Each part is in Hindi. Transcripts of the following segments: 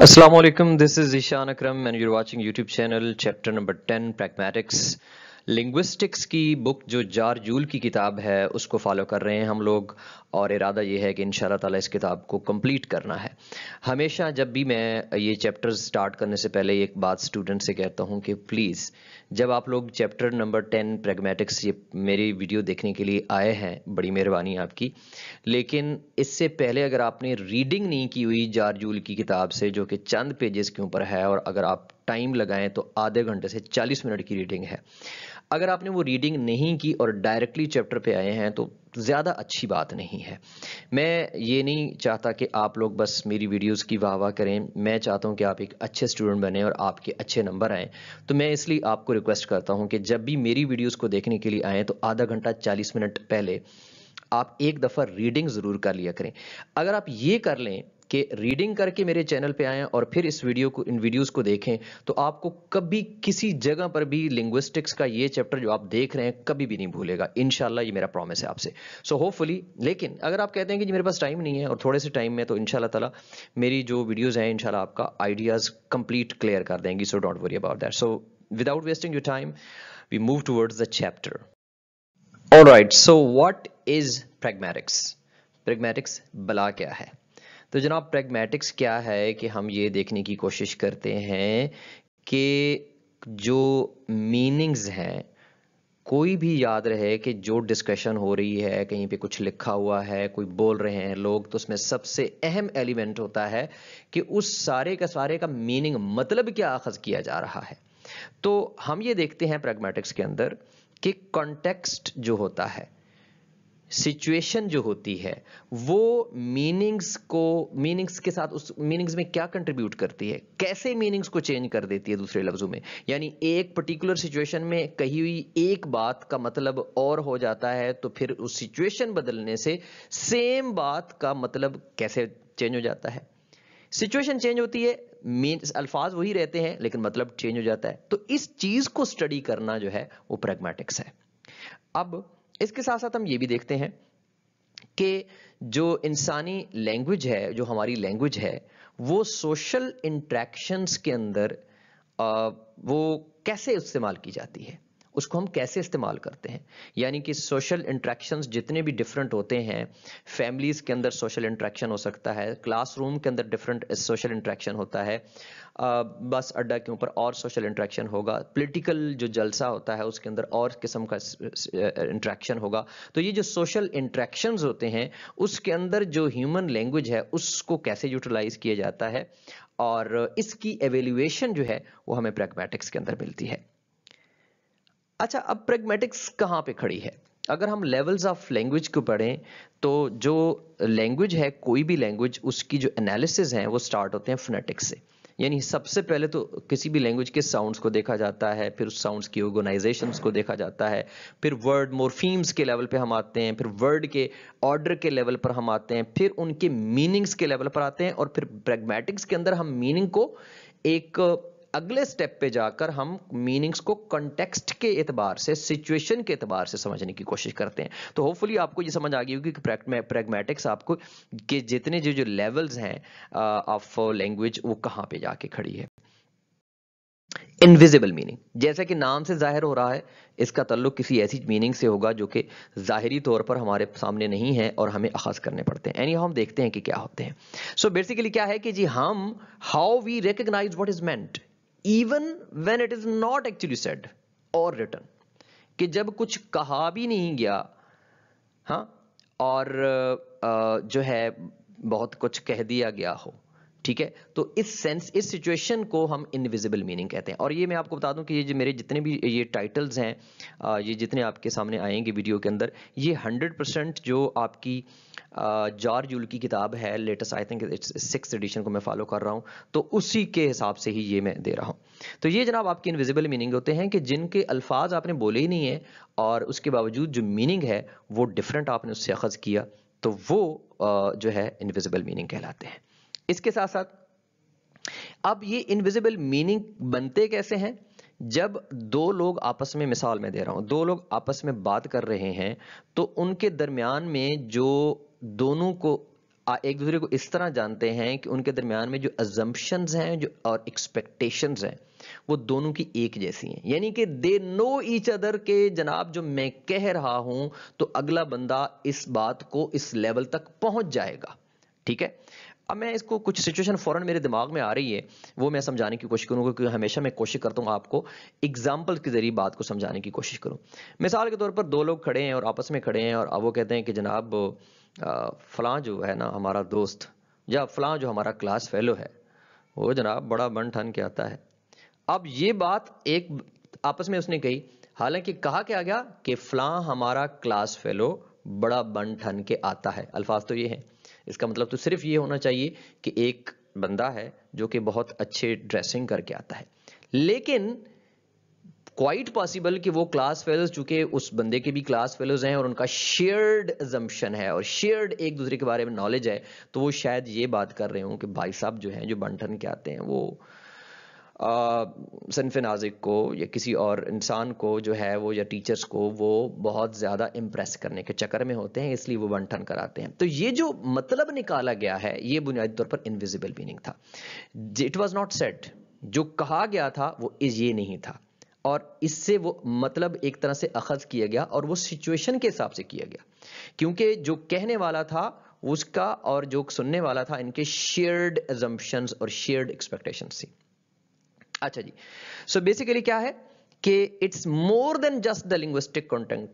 Assalamu alaikum. This is Ishan Akram, and you're watching YouTube channel chapter number 10 Pragmatics. Linguistics की बुक जो जार जूल की किताब है उसको फॉलो कर रहे हैं हम लोग और इरादा ये है कि इन ताला इस किताब को कंप्लीट करना है हमेशा जब भी मैं ये चैप्टर स्टार्ट करने से पहले एक बात स्टूडेंट से कहता हूँ कि प्लीज़ जब आप लोग चैप्टर नंबर टेन प्रेगमेटिक्स ये मेरी वीडियो देखने के लिए आए हैं बड़ी मेहरबानी आपकी लेकिन इससे पहले अगर आपने रीडिंग नहीं की हुई जार जूल की किताब से जो कि चंद पेजेस के ऊपर है और अगर आप टाइम लगाएं तो आधे घंटे से 40 मिनट की रीडिंग है अगर आपने वो रीडिंग नहीं की और डायरेक्टली चैप्टर पे आए हैं तो ज़्यादा अच्छी बात नहीं है मैं ये नहीं चाहता कि आप लोग बस मेरी वीडियोस की वाह वाह करें मैं चाहता हूँ कि आप एक अच्छे स्टूडेंट बने और आपके अच्छे नंबर आएँ तो मैं इसलिए आपको रिक्वेस्ट करता हूँ कि जब भी मेरी वीडियोज़ को देखने के लिए आएँ तो आधा घंटा चालीस मिनट पहले आप एक दफ़ा रीडिंग ज़रूर कर लिया करें अगर आप ये कर लें कि रीडिंग करके मेरे चैनल पे आएँ और फिर इस वीडियो को इन वीडियोज़ को देखें तो आपको कभी किसी जगह पर भी लिंग्विस्टिक्स का ये चैप्टर जो आप देख रहे हैं कभी भी नहीं भूलेगा इन ये मेरा प्रॉमिस है आपसे सो so, होपफुली लेकिन अगर आप कहते हैं कि जी मेरे पास टाइम नहीं है और थोड़े से टाइम में तो इन ताला मेरी जो वीडियोज़ हैं इन आपका आइडियाज़ कंप्लीट क्लियर कर देंगी so don't worry about that so without wasting you time we move towards the chapter all right so what is pragmatics pragmatics bala kya hai तो जनाब प्रेगमेटिक्स क्या है कि हम ये देखने की कोशिश करते हैं कि जो मीनिंग्स हैं कोई भी याद रहे कि जो डिस्कशन हो रही है कहीं पे कुछ लिखा हुआ है कोई बोल रहे हैं लोग तो उसमें सबसे अहम एलिमेंट होता है कि उस सारे का सारे का मीनिंग मतलब क्या अखज किया जा रहा है तो हम ये देखते हैं प्रेगमेटिक्स के अंदर कि कॉन्टेक्स्ट जो होता है सिचुएशन जो होती है वो मीनिंग्स को मीनिंग्स के साथ उस मीनिंग्स में क्या कंट्रीब्यूट करती है कैसे मीनिंग्स को चेंज कर देती है दूसरे लफ्ज़ों में यानी एक पर्टिकुलर सिचुएशन में कही हुई एक बात का मतलब और हो जाता है तो फिर उस सिचुएशन बदलने से सेम बात का मतलब कैसे चेंज हो जाता है सिचुएशन चेंज होती है मीन अल्फाज वही रहते हैं लेकिन मतलब चेंज हो जाता है तो इस चीज़ को स्टडी करना जो है वो प्रेगमेटिक्स है अब इसके साथ साथ हम ये भी देखते हैं कि जो इंसानी लैंग्वेज है जो हमारी लैंग्वेज है वो सोशल इंट्रैक्शंस के अंदर वो कैसे इस्तेमाल की जाती है उसको हम कैसे इस्तेमाल करते हैं यानी कि सोशल इंट्रैक्शंस जितने भी डिफरेंट होते हैं फैमिलीज़ के अंदर सोशल इंट्रैक्शन हो सकता है क्लासरूम के अंदर डिफरेंट सोशल इंट्रैक्शन होता है बस अड्डा के ऊपर और सोशल इंट्रैक्शन होगा पॉलिटिकल जो जलसा होता है उसके अंदर और किस्म का इंट्रैक्शन होगा तो ये जो सोशल इंट्रैक्शन होते हैं उसके अंदर जो ह्यूमन लैंग्वेज है उसको कैसे यूटिलाइज किया जाता है और इसकी एवेल्यूएशन जो है वो हमें प्रैग्मेटिक्स के अंदर मिलती है अच्छा अब प्रेगमेटिक्स कहाँ पे खड़ी है अगर हम लेवल्स ऑफ लैंग्वेज को पढ़ें तो जो लैंग्वेज है कोई भी लैंग्वेज उसकी जो एनालिसिस हैं वो स्टार्ट होते हैं फोनेटिक्स से यानी सबसे पहले तो किसी भी लैंग्वेज के साउंड्स को देखा जाता है फिर उस साउंड्स की ऑर्गेनाइजेशन को देखा जाता है फिर वर्ड मोरफीम्स के लेवल पे हम आते हैं फिर वर्ड के ऑर्डर के लेवल पर हम आते हैं फिर उनके मीनिंग्स के लेवल पर आते हैं और फिर प्रेगमेटिक्स के अंदर हम मीनिंग को एक अगले स्टेप पे जाकर हम मीनिंग्स को कंटेक्सट के एतबार से सिचुएशन के एतबार से समझने की कोशिश करते हैं तो होपफुली आपको ये समझ आ गई होगी कि प्रेगमेटिक्स आपको के जितने जो जो लेवल्स हैं ऑफ uh, लैंग्वेज uh, वो कहाँ पे जाके खड़ी है इनविजिबल मीनिंग जैसा कि नाम से जाहिर हो रहा है इसका तल्लुक किसी ऐसी मीनिंग से होगा जो कि ज़ाहरी तौर पर हमारे सामने नहीं है और हमें अखज करने पड़ते हैं एनी हम देखते हैं कि क्या होते हैं सो so बेसिकली क्या है कि जी हम how we recognise what is meant even when it is not actually said और रिटर्न कि जब कुछ कहा भी नहीं गया हाँ और जो है बहुत कुछ कह दिया गया हो ठीक है तो इस सेंस इस सिचुएशन को हम इनविजिबल मीनिंग कहते हैं और ये मैं आपको बता दूं कि ये जो मेरे जितने भी ये टाइटल्स हैं ये जितने आपके सामने आएंगे वीडियो के अंदर ये 100 परसेंट जो आपकी जॉर्ज यूल की किताब है latest I think it's six edition को मैं फॉलो कर रहा हूँ तो उसी के हिसाब से ही ये मैं दे रहा हूँ तो ये जनाब आपके इनविजिबल मीनिंग होते हैं कि जिनके अल्फाज आपने बोले ही नहीं है और उसके बावजूद जो मीनिंग है वो डिफरेंट आपने उससे अखज़ किया तो वो जो है इनविजिबल मीनिंग कहलाते हैं इसके साथ साथ अब ये इनविजिबल मीनिंग बनते कैसे हैं जब दो लोग आपस में मिसाल में दे रहा हूं दो लोग आपस में बात कर रहे हैं तो उनके दरमियान में जो दोनों को एक दूसरे को इस तरह जानते हैं कि उनके दरमियान में जो अजम्पन हैं जो और एक्सपेक्टेशन हैं वो दोनों की एक जैसी हैं यानी कि दे नो ईच अदर के जनाब जो मैं कह रहा हूं तो अगला बंदा इस बात को इस लेवल तक पहुंच जाएगा ठीक है अब मैं इसको कुछ सिचुएशन फ़ौरन मेरे दिमाग में आ रही है वो मैं समझाने की कोशिश करूँगा क्योंकि हमेशा मैं कोशिश करता हूँ आपको एग्जाम्पल के ज़रिए बात को समझाने की कोशिश करूँ मिसाल के तौर पर दो लोग खड़े हैं और आपस में खड़े हैं और अब वो कहते हैं कि जनाब फ़लाँ जो है ना हमारा दोस्त या फ़लाँ जो हमारा क्लास फेलो है वो जनाब बड़ा बन ठन के आता है अब ये बात एक आपस में उसने कही हालांकि कहा क्या गया कि फ़लाँ हमारा क्लास फेलो बड़ा बन ठन के आता है अल्फाज तो ये हैं इसका मतलब तो सिर्फ ये होना चाहिए कि एक बंदा है जो कि बहुत अच्छे ड्रेसिंग करके आता है लेकिन क्वाइट पॉसिबल कि वो क्लास फेलोज चूंकि उस बंदे के भी क्लास फेलोज हैं और उनका शेयर्ड एजम्पन है और शेयर्ड एक दूसरे के बारे में नॉलेज है तो वो शायद ये बात कर रहे हो कि भाई साहब जो हैं जो बंटन के आते हैं वो सनफ नाजिक को या किसी और इंसान को जो है वो या टीचर्स को वो बहुत ज़्यादा इम्प्रेस करने के चक्कर में होते हैं इसलिए वो बंठन कराते हैं तो ये जो मतलब निकाला गया है ये बुनियादी तौर पर इनविजिबल मीनिंग था इट वॉज नॉट सेट जो कहा गया था वो ये नहीं था और इससे वो मतलब एक तरह से अखज किया गया और वो सिचुएशन के हिसाब से किया गया क्योंकि जो कहने वाला था उसका और जो सुनने वाला था इनके शेयर्ड एजम्पन्स और शेयर्ड एक्सपेक्टेशन थी अच्छा जी सो so बेसिकली क्या है कि it's more than just the linguistic content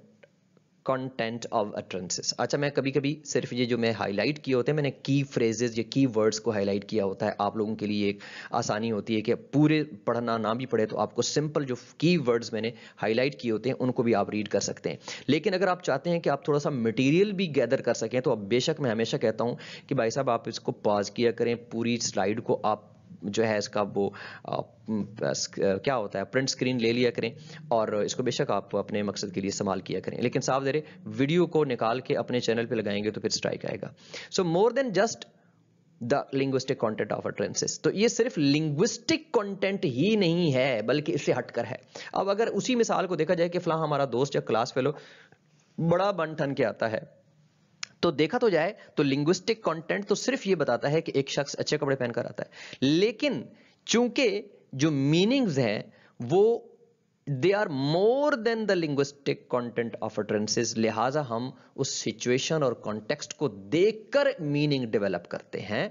content of utterances अच्छा मैं कभी कभी सिर्फ ये जो मैं हाईलाइट किए होते हैं मैंने की फ्रेजेस या की वर्ड्स को हाईलाइट किया होता है आप लोगों के लिए एक आसानी होती है कि पूरे पढ़ना ना भी पढ़े तो आपको सिंपल जो की वर्ड्स मैंने हाईलाइट किए होते हैं उनको भी आप रीड कर सकते हैं लेकिन अगर आप चाहते हैं कि आप थोड़ा सा मटीरियल भी गैदर कर सकें तो अब बेशक मैं हमेशा कहता हूँ कि भाई साहब आप इसको पॉज किया करें पूरी स्लाइड को आप जो है इसका वो क्या होता है प्रिंट स्क्रीन ले लिया करें और इसको बेशक आप अपने मकसद के लिए इस्तेमाल किया करें लेकिन साफ जरे वीडियो को निकाल के अपने चैनल पे लगाएंगे तो फिर स्ट्राइक आएगा so more than just the linguistic content of utterances तो ये सिर्फ लिंग्विस्टिक कंटेंट ही नहीं है बल्कि इससे हटकर है अब अगर उसी मिसाल को देखा जाए कि फला हमारा दोस्त या क्लास फेलो बड़ा बन ठन के आता है तो देखा तो जाए तो लिंग्विस्टिक कंटेंट तो सिर्फ ये बताता है कि एक शख्स अच्छे कपड़े पहनकर आता है लेकिन चूंकि जो मीनिंग्स हैं वो they are more than the linguistic content of utterances लिहाजा हम उस सिचुएशन और कॉन्टेक्स्ट को देख कर मीनिंग डेवलप करते हैं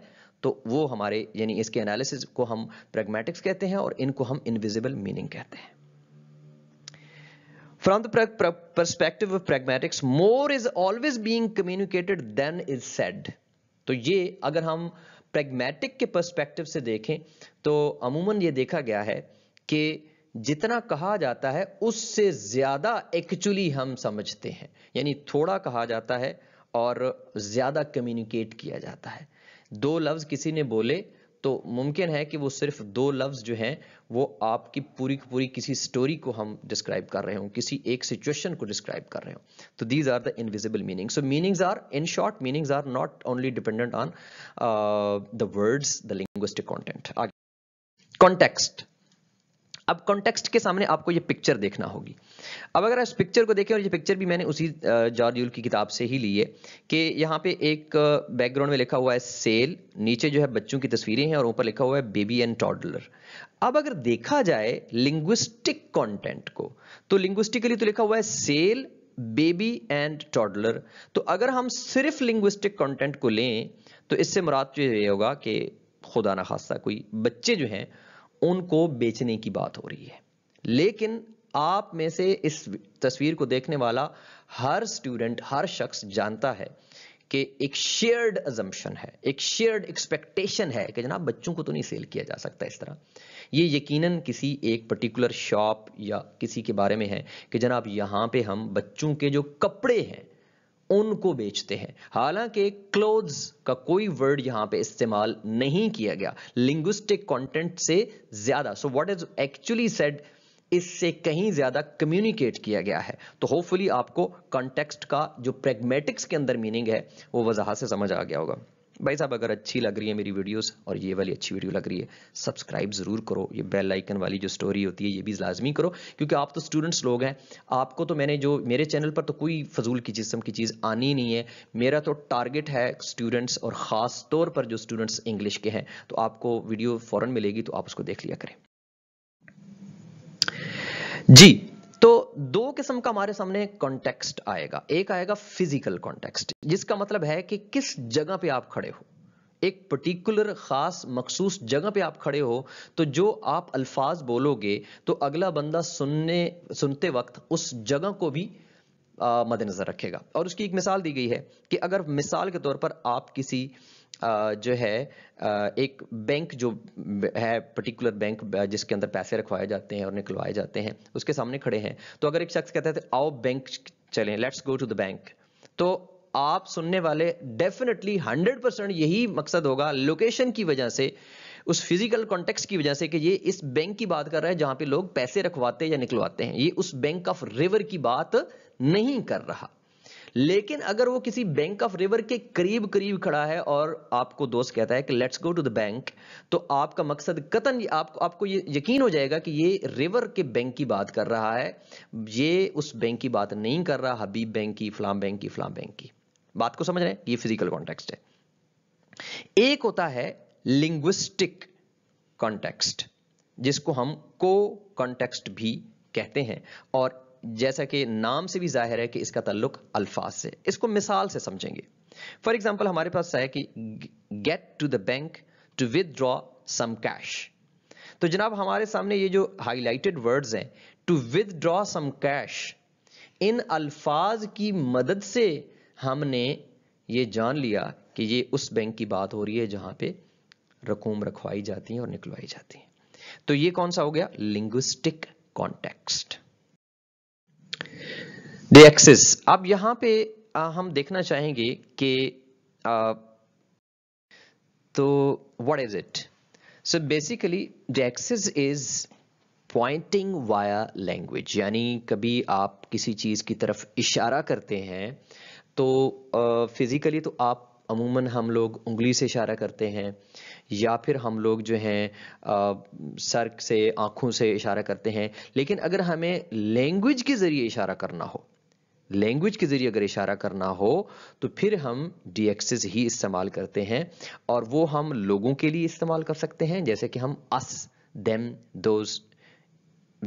तो वो हमारे यानी इसके एनालिसिस को हम प्रेगमेटिक्स कहते हैं और इनको हम इनविजिबल मीनिंग कहते हैं From the perspective of pragmatics, more is always being communicated than is said. तो ये अगर हम प्रैग्मेटिक के पर्सपेक्टिव से देखें तो अमूमन ये देखा गया है कि जितना कहा जाता है उससे ज़्यादा एक्चुअली हम समझते हैं यानी थोड़ा कहा जाता है और ज़्यादा कम्युनिकेट किया जाता है दो लफ्ज़ किसी ने बोले तो मुमकिन है कि वो सिर्फ दो लफ्ज़ जो हैं वो आपकी पूरी की पूरी किसी स्टोरी को हम डिस्क्राइब कर रहे हो किसी एक सिचुएशन को डिस्क्राइब कर रहे हो तो these are the invisible meaning so meanings are in short meanings are not only dependent on the words the linguistic content आगे कॉन्टेक्स्ट अब कॉन्टेक्स्ट के सामने आपको ये पिक्चर देखना होगी अब अगर इस पिक्चर को देखें और ये पिक्चर भी मैंने उसी जॉर्ज यूल की किताब से ही ली है कि यहाँ पे एक बैकग्राउंड में लिखा हुआ है सेल नीचे जो है बच्चों की तस्वीरें हैं और ऊपर लिखा हुआ है बेबी एंड टॉडलर अब अगर देखा जाए लिंग्विस्टिक कॉन्टेंट को तो लिंग्विस्टिकली तो लिखा हुआ है सेल बेबी एंड टॉडलर तो अगर हम सिर्फ लिंग्विस्टिक कॉन्टेंट को लें तो इससे मुराद जो तो ये होगा कि खुदा ना खासा कोई बच्चे जो हैं उनको बेचने की बात हो रही है लेकिन आप में से इस तस्वीर को देखने वाला हर स्टूडेंट हर शख्स जानता है कि एक शेयर्ड अजम्पन है एक शेयर्ड एक्सपेक्टेशन है कि जनाब बच्चों को तो नहीं सेल किया जा सकता इस तरह ये यकीनन किसी एक पर्टिकुलर शॉप या किसी के बारे में है कि जनाब यहाँ पे हम बच्चों के जो कपड़े हैं उनको बेचते हैं हालांकि क्लोथ्स का कोई वर्ड यहां पे इस्तेमाल नहीं किया गया लिंग्विस्टिक कंटेंट से ज्यादा so what is actually said इससे कहीं ज्यादा कम्युनिकेट किया गया है तो होपफुली आपको कॉन्टेक्स्ट का जो प्रेगमेटिक्स के अंदर मीनिंग है वो वजह से समझ आ गया होगा भाई साहब अगर अच्छी लग रही है मेरी वीडियोस और ये वाली अच्छी वीडियो लग रही है सब्सक्राइब ज़रूर करो ये बेल आइकन वाली जो स्टोरी होती है ये भी लाजमी करो क्योंकि आप तो स्टूडेंट्स लोग हैं आपको तो मैंने जो मेरे चैनल पर तो कोई फजूल की जिसम की चीज़ आनी नहीं है मेरा तो टारगेट है स्टूडेंट्स और ख़ास तौर पर जो स्टूडेंट्स इंग्लिश के हैं तो आपको वीडियो फ़ौरन मिलेगी तो आप उसको देख लिया करें जी तो दो किस्म का हमारे सामने कॉन्टेक्स्ट आएगा एक आएगा फिजिकल कॉन्टेक्स्ट जिसका मतलब है कि किस जगह पे आप खड़े हो एक पर्टिकुलर ख़ास मखसूस जगह पे आप खड़े हो तो जो आप अल्फाज बोलोगे तो अगला बंदा सुनने सुनते वक्त उस जगह को भी मद्देनज़र रखेगा और उसकी एक मिसाल दी गई है कि अगर मिसाल के तौर पर आप किसी जो है एक बैंक जो है पर्टिकुलर बैंक जिसके अंदर पैसे रखवाए जाते हैं और निकलवाए जाते हैं उसके सामने खड़े हैं तो अगर एक शख्स कहता है आओ बैंक चलें let's go to the bank तो आप सुनने वाले डेफिनेटली 100 परसेंट यही मकसद होगा लोकेशन की वजह से उस फिजिकल कॉन्टेक्स्ट की वजह से कि ये इस बैंक की बात कर रहा है जहां पे लोग पैसे रखवाते या निकलवाते हैं ये उस बैंक ऑफ रिवर की बात नहीं कर रहा लेकिन अगर वो किसी बैंक ऑफ रिवर के करीब करीब खड़ा है और आपको दोस्त कहता है कि let's go to the bank तो आपका मकसद कतन आप, आपको ये यकीन हो जाएगा कि ये रिवर के बैंक की बात कर रहा है ये उस बैंक की बात नहीं कर रहा हबीब बैंक की फलाम बैंक की फलाम बैंक की बात को समझ रहे हैं ये फिजिकल कॉन्टेक्स्ट है एक होता है लिंग्विस्टिक कॉन्टेक्स्ट जिसको हम को कॉन्टेक्स्ट भी कहते हैं और जैसा कि नाम से भी जाहिर है कि इसका तल्लुक अल्फाज से इसको मिसाल से समझेंगे फॉर एग्जाम्पल हमारे पास है कि get to the bank to withdraw some cash तो जनाब हमारे सामने ये जो हाईलाइटेड वर्ड्स हैं टू विदड्रॉ सम कैश इन अल्फाज की मदद से हमने ये जान लिया कि ये उस बैंक की बात हो रही है जहां पे रकूम रखवाई जाती है और निकलवाई जाती है तो ये कौन सा हो गया लिंग्विस्टिक कॉन्टेक्स्ट डी एक्सिस अब यहाँ पे आ, हम देखना चाहेंगे कि तो what is it so basically deixis is pointing via language यानी कभी आप किसी चीज़ की तरफ इशारा करते हैं तो फिज़िकली तो आप अमूमन हम लोग उंगली से इशारा करते हैं या फिर हम लोग जो हैं सर से आँखों से इशारा करते हैं लेकिन अगर हमें लैंग्वेज के ज़रिए इशारा करना हो लैंग्वेज के ज़रिए अगर इशारा करना हो तो फिर हम डी एक्सेस ही इस्तेमाल करते हैं और वो हम लोगों के लिए इस्तेमाल कर सकते हैं जैसे कि हम us them those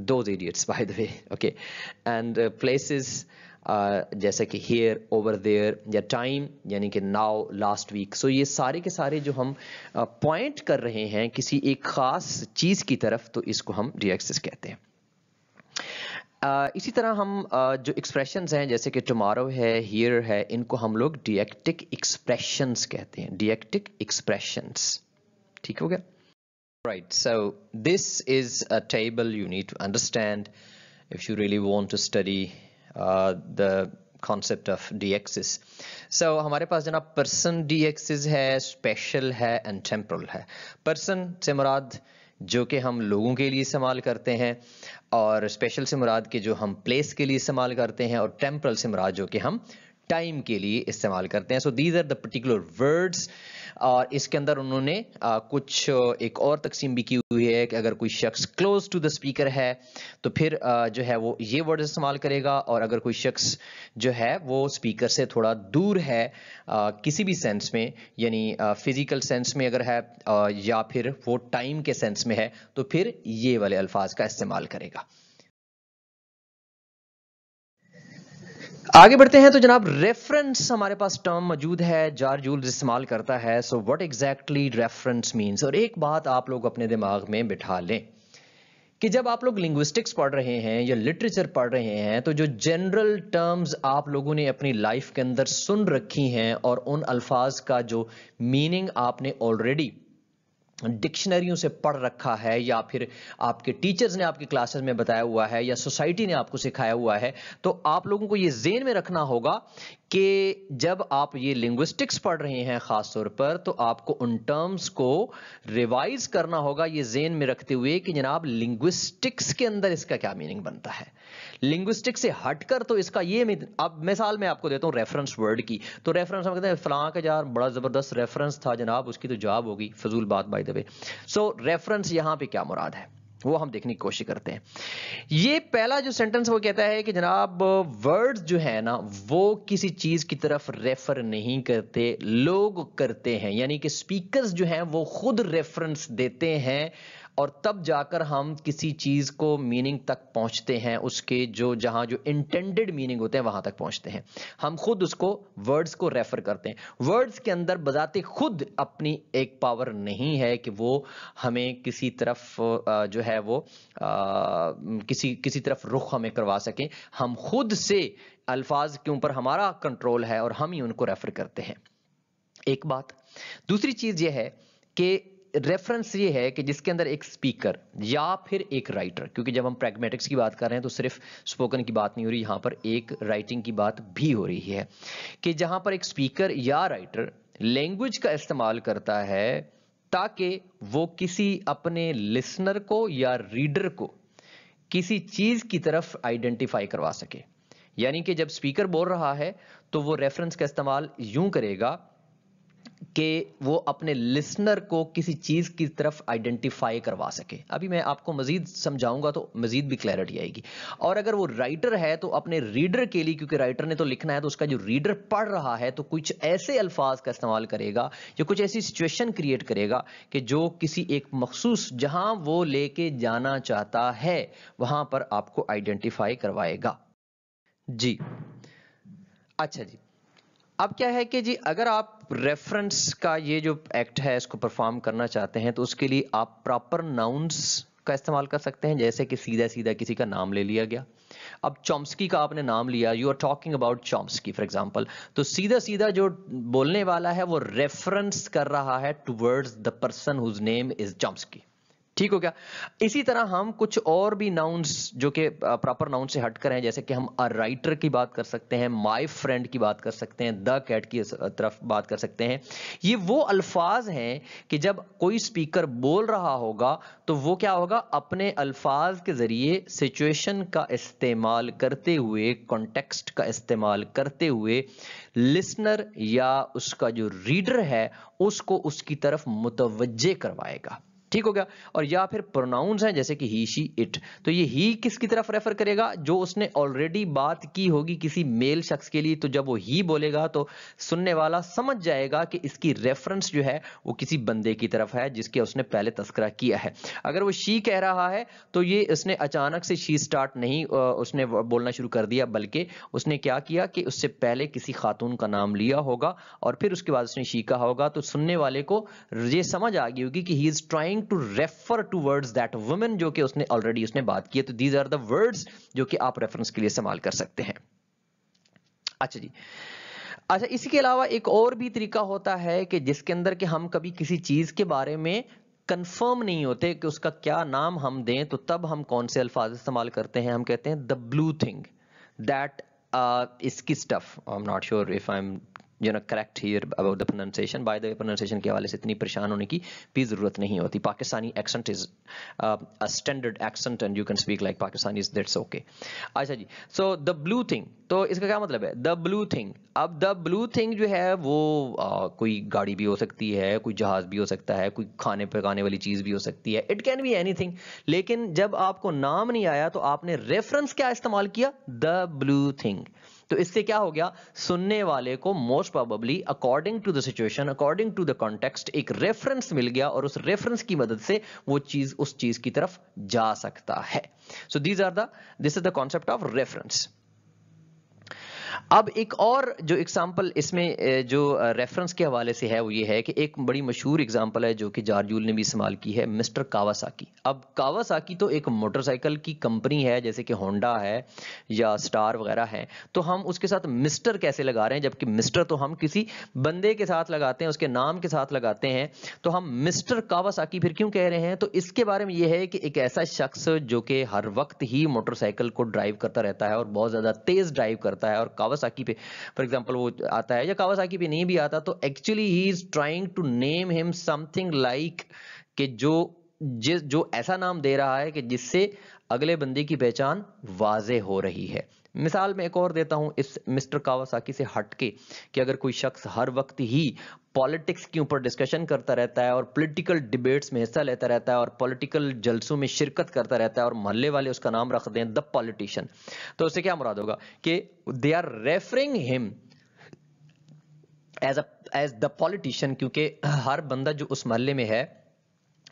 those idiots by the way okay and places जैसे कि हेयर ओवर देयर या टाइम यानी कि नाव लास्ट वीक सो ये सारे के सारे जो हम पॉइंट uh, कर रहे हैं किसी एक ख़ास चीज़ की तरफ तो इसको हम डी एक्सेस कहते हैं Uh, इसी तरह हम uh, जो एक्सप्रेशंस हैं जैसे कि टुमारो है हियर है इनको हम लोग डिएक्टिक एक्सप्रेशंस कहते हैं डिएक्टिक एक्सप्रेशंस ठीक हो गया right so this is a table you need to understand if you really want to study the concept of deixis so हमारे पास जना पर्सन डी एक्सिस है स्पेशल है एंड टेम्परल है पर्सन से मुराद जो कि हम लोगों के लिए इस्तेमाल करते हैं और स्पेशल से मुराद के जो हम प्लेस के लिए इस्तेमाल करते हैं और टेम्परल से मुराद जो कि हम टाइम के लिए इस्तेमाल करते हैं so these are the particular words और इसके अंदर उन्होंने कुछ एक और तकसीम भी की हुई है कि अगर कोई शख्स क्लोज टू द स्पीकर है तो फिर जो है वो ये वर्ड इस्तेमाल करेगा और अगर कोई शख्स जो है वो स्पीकर से थोड़ा दूर है किसी भी सेंस में यानी फिजिकल सेंस में अगर है या फिर वो टाइम के सेंस में है तो फिर ये वाले अल्फाज का इस्तेमाल करेगा आगे बढ़ते हैं तो जनाब रेफरेंस हमारे पास टर्म मौजूद है जार जूल इस्तेमाल करता है so what exactly reference means और एक बात आप लोग अपने दिमाग में बिठा लें कि जब आप लोग लिंग्विस्टिक्स पढ़ रहे हैं या लिटरेचर पढ़ रहे हैं तो जो जनरल टर्म्स आप लोगों ने अपनी लाइफ के अंदर सुन रखी हैं और उन अल्फाज का जो मीनिंग आपने ऑलरेडी डिक्शनरियों से पढ़ रखा है या फिर आपके टीचर्स ने आपकी क्लासेस में बताया हुआ है या सोसाइटी ने आपको सिखाया हुआ है तो आप लोगों को ये जेन में रखना होगा कि जब आप ये लिंग्विस्टिक्स पढ़ रहे हैं ख़ास तौर पर तो आपको उन टर्म्स को रिवाइज करना होगा ये जेन में रखते हुए कि जनाब लिंग्विस्टिक्स के अंदर इसका क्या मीनिंग बनता है लिंग्विस्टिक से हटकर तो इसका ये अब मिसाल मैं आपको देता हूँ रेफरेंस वर्ड की तो रेफरेंस हम कहते हैं फलां का यार बड़ा ज़बरदस्त रेफरेंस था जनाब उसकी तो जवाब होगी फजूल बात बाई दबे सो रेफरेंस यहाँ पे क्या मुराद है वो हम देखने की कोशिश करते हैं ये पहला जो सेंटेंस वो कहता है कि जनाब वर्ड्स जो है ना वो किसी चीज की तरफ रेफर नहीं करते लोग करते हैं यानी कि स्पीकर्स जो हैं वो खुद रेफरेंस देते हैं और तब जाकर हम किसी चीज़ को मीनिंग तक पहुंचते हैं उसके जो जहां जो इंटेंडेड मीनिंग होते हैं वहां तक पहुंचते हैं हम खुद उसको वर्ड्स को रेफर करते हैं वर्ड्स के अंदर बजाते खुद अपनी एक पावर नहीं है कि वो हमें किसी तरफ जो है वो आ, किसी किसी तरफ रुख हमें करवा सकें हम खुद से अल्फाज के ऊपर हमारा कंट्रोल है और हम ही उनको रेफर करते हैं एक बात दूसरी चीज़ यह है कि रेफरेंस ये है कि जिसके अंदर एक स्पीकर या फिर एक राइटर क्योंकि जब हम प्रैग्मेटिक्स की बात कर रहे हैं तो सिर्फ स्पोकन की बात नहीं हो रही यहां पर एक राइटिंग की बात भी हो रही है कि जहां पर एक स्पीकर या राइटर लैंग्वेज का इस्तेमाल करता है ताकि वो किसी अपने लिसनर को या रीडर को किसी चीज की तरफ आइडेंटिफाई करवा सके यानी कि जब स्पीकर बोल रहा है तो वो रेफरेंस का इस्तेमाल यूं करेगा कि वो अपने लिसनर को किसी चीज़ की तरफ आइडेंटिफाई करवा सके अभी मैं आपको मज़ीद समझाऊंगा तो मज़ीद भी क्लैरिटी आएगी और अगर वो राइटर है तो अपने रीडर के लिए क्योंकि राइटर ने तो लिखना है तो उसका जो रीडर पढ़ रहा है तो कुछ ऐसे अल्फाज का इस्तेमाल करेगा या कुछ ऐसी सिचुएशन क्रिएट करेगा कि जो किसी एक मखसूस जहां वो लेके जाना चाहता है वहां पर आपको आइडेंटिफाई करवाएगा जी अच्छा जी अब क्या है कि जी अगर आप रेफरेंस का ये जो एक्ट है इसको परफॉर्म करना चाहते हैं तो उसके लिए आप प्रॉपर नाउंस का इस्तेमाल कर सकते हैं जैसे कि सीधा सीधा किसी का नाम ले लिया गया अब चॉम्स्की का आपने नाम लिया you are talking about Chomsky for example तो सीधा सीधा जो बोलने वाला है वो रेफरेंस कर रहा है towards the person whose name is Chomsky ठीक हो गया इसी तरह हम कुछ और भी नाउन्स जो कि प्रॉपर नाउन से हटकर हैं जैसे कि हम अ राइटर की बात कर सकते हैं माय फ्रेंड की बात कर सकते हैं द कैट की तरफ बात कर सकते हैं ये वो अल्फाज हैं कि जब कोई स्पीकर बोल रहा होगा तो वो क्या होगा अपने अल्फाज के जरिए सिचुएशन का इस्तेमाल करते हुए कॉन्टेक्स्ट का इस्तेमाल करते हुए लिसनर या उसका जो रीडर है उसको उसकी तरफ मुतवजह करवाएगा ठीक हो गया और या फिर प्रोनाउंस हैं जैसे कि ही शी इट तो ये ही किसकी तरफ रेफर करेगा जो उसने ऑलरेडी बात की होगी किसी मेल शख्स के लिए तो जब वो ही बोलेगा तो सुनने वाला समझ जाएगा कि इसकी रेफरेंस जो है वो किसी बंदे की तरफ है जिसके उसने पहले तस्करा किया है अगर वो शी कह रहा है तो ये उसने अचानक से शी स्टार्ट नहीं उसने बोलना शुरू कर दिया बल्कि उसने क्या किया कि उससे पहले किसी खातून का नाम लिया होगा और फिर उसके बाद उसने शी कहा होगा तो सुनने वाले को ये समझ आ गई होगी कि he is trying trying to refer towards that women जो कि उसने ऑलरेडी उसने बात की है तो दीज आर द वर्ड्स जो कि आप रेफरेंस के लिए इस्तेमाल कर सकते हैं अच्छा जी अच्छा इसी के अलावा एक और भी तरीका होता है कि जिसके अंदर कि हम कभी किसी चीज के बारे में कंफर्म नहीं होते कि उसका क्या नाम हम दें तो तब हम कौन से अल्फाज इस्तेमाल करते हैं हम कहते हैं द ब्लू थिंग दैट इसकी stuff I am not sure if I am you know correct here about the pronunciation by the way pronunciation के हवाले से इतनी परेशान होने की भी ज़रूरत नहीं होती Pakistani accent is a standard accent and you can speak like Pakistani is that's okay अच्छा जी सो द ब्लू थिंग तो इसका क्या मतलब है द ब्लू थिंग अब द ब्लू थिंग जो है वो आ, uh, कोई गाड़ी भी हो सकती है कोई जहाज़ भी हो सकता है कोई खाने पकाने वाली चीज़ भी हो सकती है इट कैन बी एनीथिंग लेकिन जब आपको नाम नहीं आया तो आपने रेफरेंस क्या इस्तेमाल किया द ब्लू थिंग तो इससे क्या हो गया सुनने वाले को most probably according to the situation according to the context एक रेफरेंस मिल गया और उस रेफरेंस की मदद से वो चीज उस चीज की तरफ जा सकता है so these are the this is the concept of reference अब एक और जो एग्जाम्पल इसमें जो रेफरेंस के हवाले से है वो ये है कि एक बड़ी मशहूर एग्जाम्पल है जो कि जारजूल ने भी इस्तेमाल की है मिस्टर कावासाकी अब कावासाकी तो एक मोटरसाइकिल की कंपनी है जैसे कि होंडा है या स्टार वगैरह है तो हम उसके साथ मिस्टर कैसे लगा रहे हैं जबकि मिस्टर तो हम किसी बंदे के साथ लगाते हैं उसके नाम के साथ लगाते हैं तो हम मिस्टर कावासाकी फिर क्यों कह रहे हैं तो इसके बारे में यह है कि एक ऐसा शख्स जो कि हर वक्त ही मोटरसाइकिल को ड्राइव करता रहता है और बहुत ज़्यादा तेज़ ड्राइव करता है और कावासाकी पे फॉर एग्जांपल वो आता है या कावासाकी पे नहीं भी आता तो actually he is trying to name him something like के जो जिस जो ऐसा नाम दे रहा है कि जिससे अगले बंदे की पहचान वाजे हो रही है मिसाल मैं एक और देता हूं इस मिस्टर कावासाकी से हटके कि अगर कोई शख्स हर वक्त ही पॉलिटिक्स के ऊपर डिस्कशन करता रहता है और पॉलिटिकल डिबेट्स में हिस्सा लेता रहता है और पॉलिटिकल जलसों में शिरकत करता रहता है और मोहल्ले वाले उसका नाम रख दें द पॉलिटिशियन तो उससे क्या मुराद होगा कि they are referring him as a as the politician क्योंकि हर बंदा जो उस मोहल्ले में है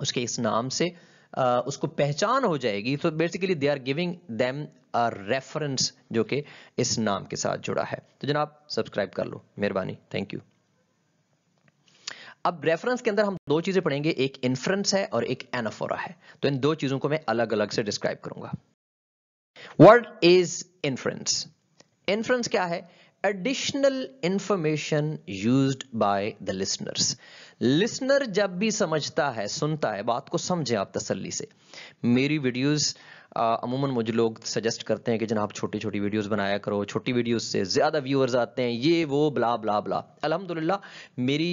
उसके इस नाम से आ, उसको पहचान हो जाएगी तो basically they are giving them a reference जो कि इस नाम के साथ जुड़ा है तो जनाब सब्सक्राइब कर लो मेहरबानी थैंक यू अब रेफरेंस के अंदर हम दो चीजें पढ़ेंगे एक इन्फ्रेंस है और एक एनाफोरा है तो इन दो चीजों को मैं अलग अलग से डिस्क्राइब करूंगा वर्ड इज इन्फ्रेंस इन्फ्रेंस क्या है additional information use by the listeners listener जब भी समझता है सुनता है बात को समझे आप तसल्ली से मेरी वीडियोज अमूमन मुझे लोग सजेस्ट करते हैं कि जनाब छोटी छोटी वीडियोस बनाया करो छोटी वीडियोस से ज़्यादा व्यूअर्स आते हैं ये वो बला बला ब्ला अलहमदिल्ला मेरी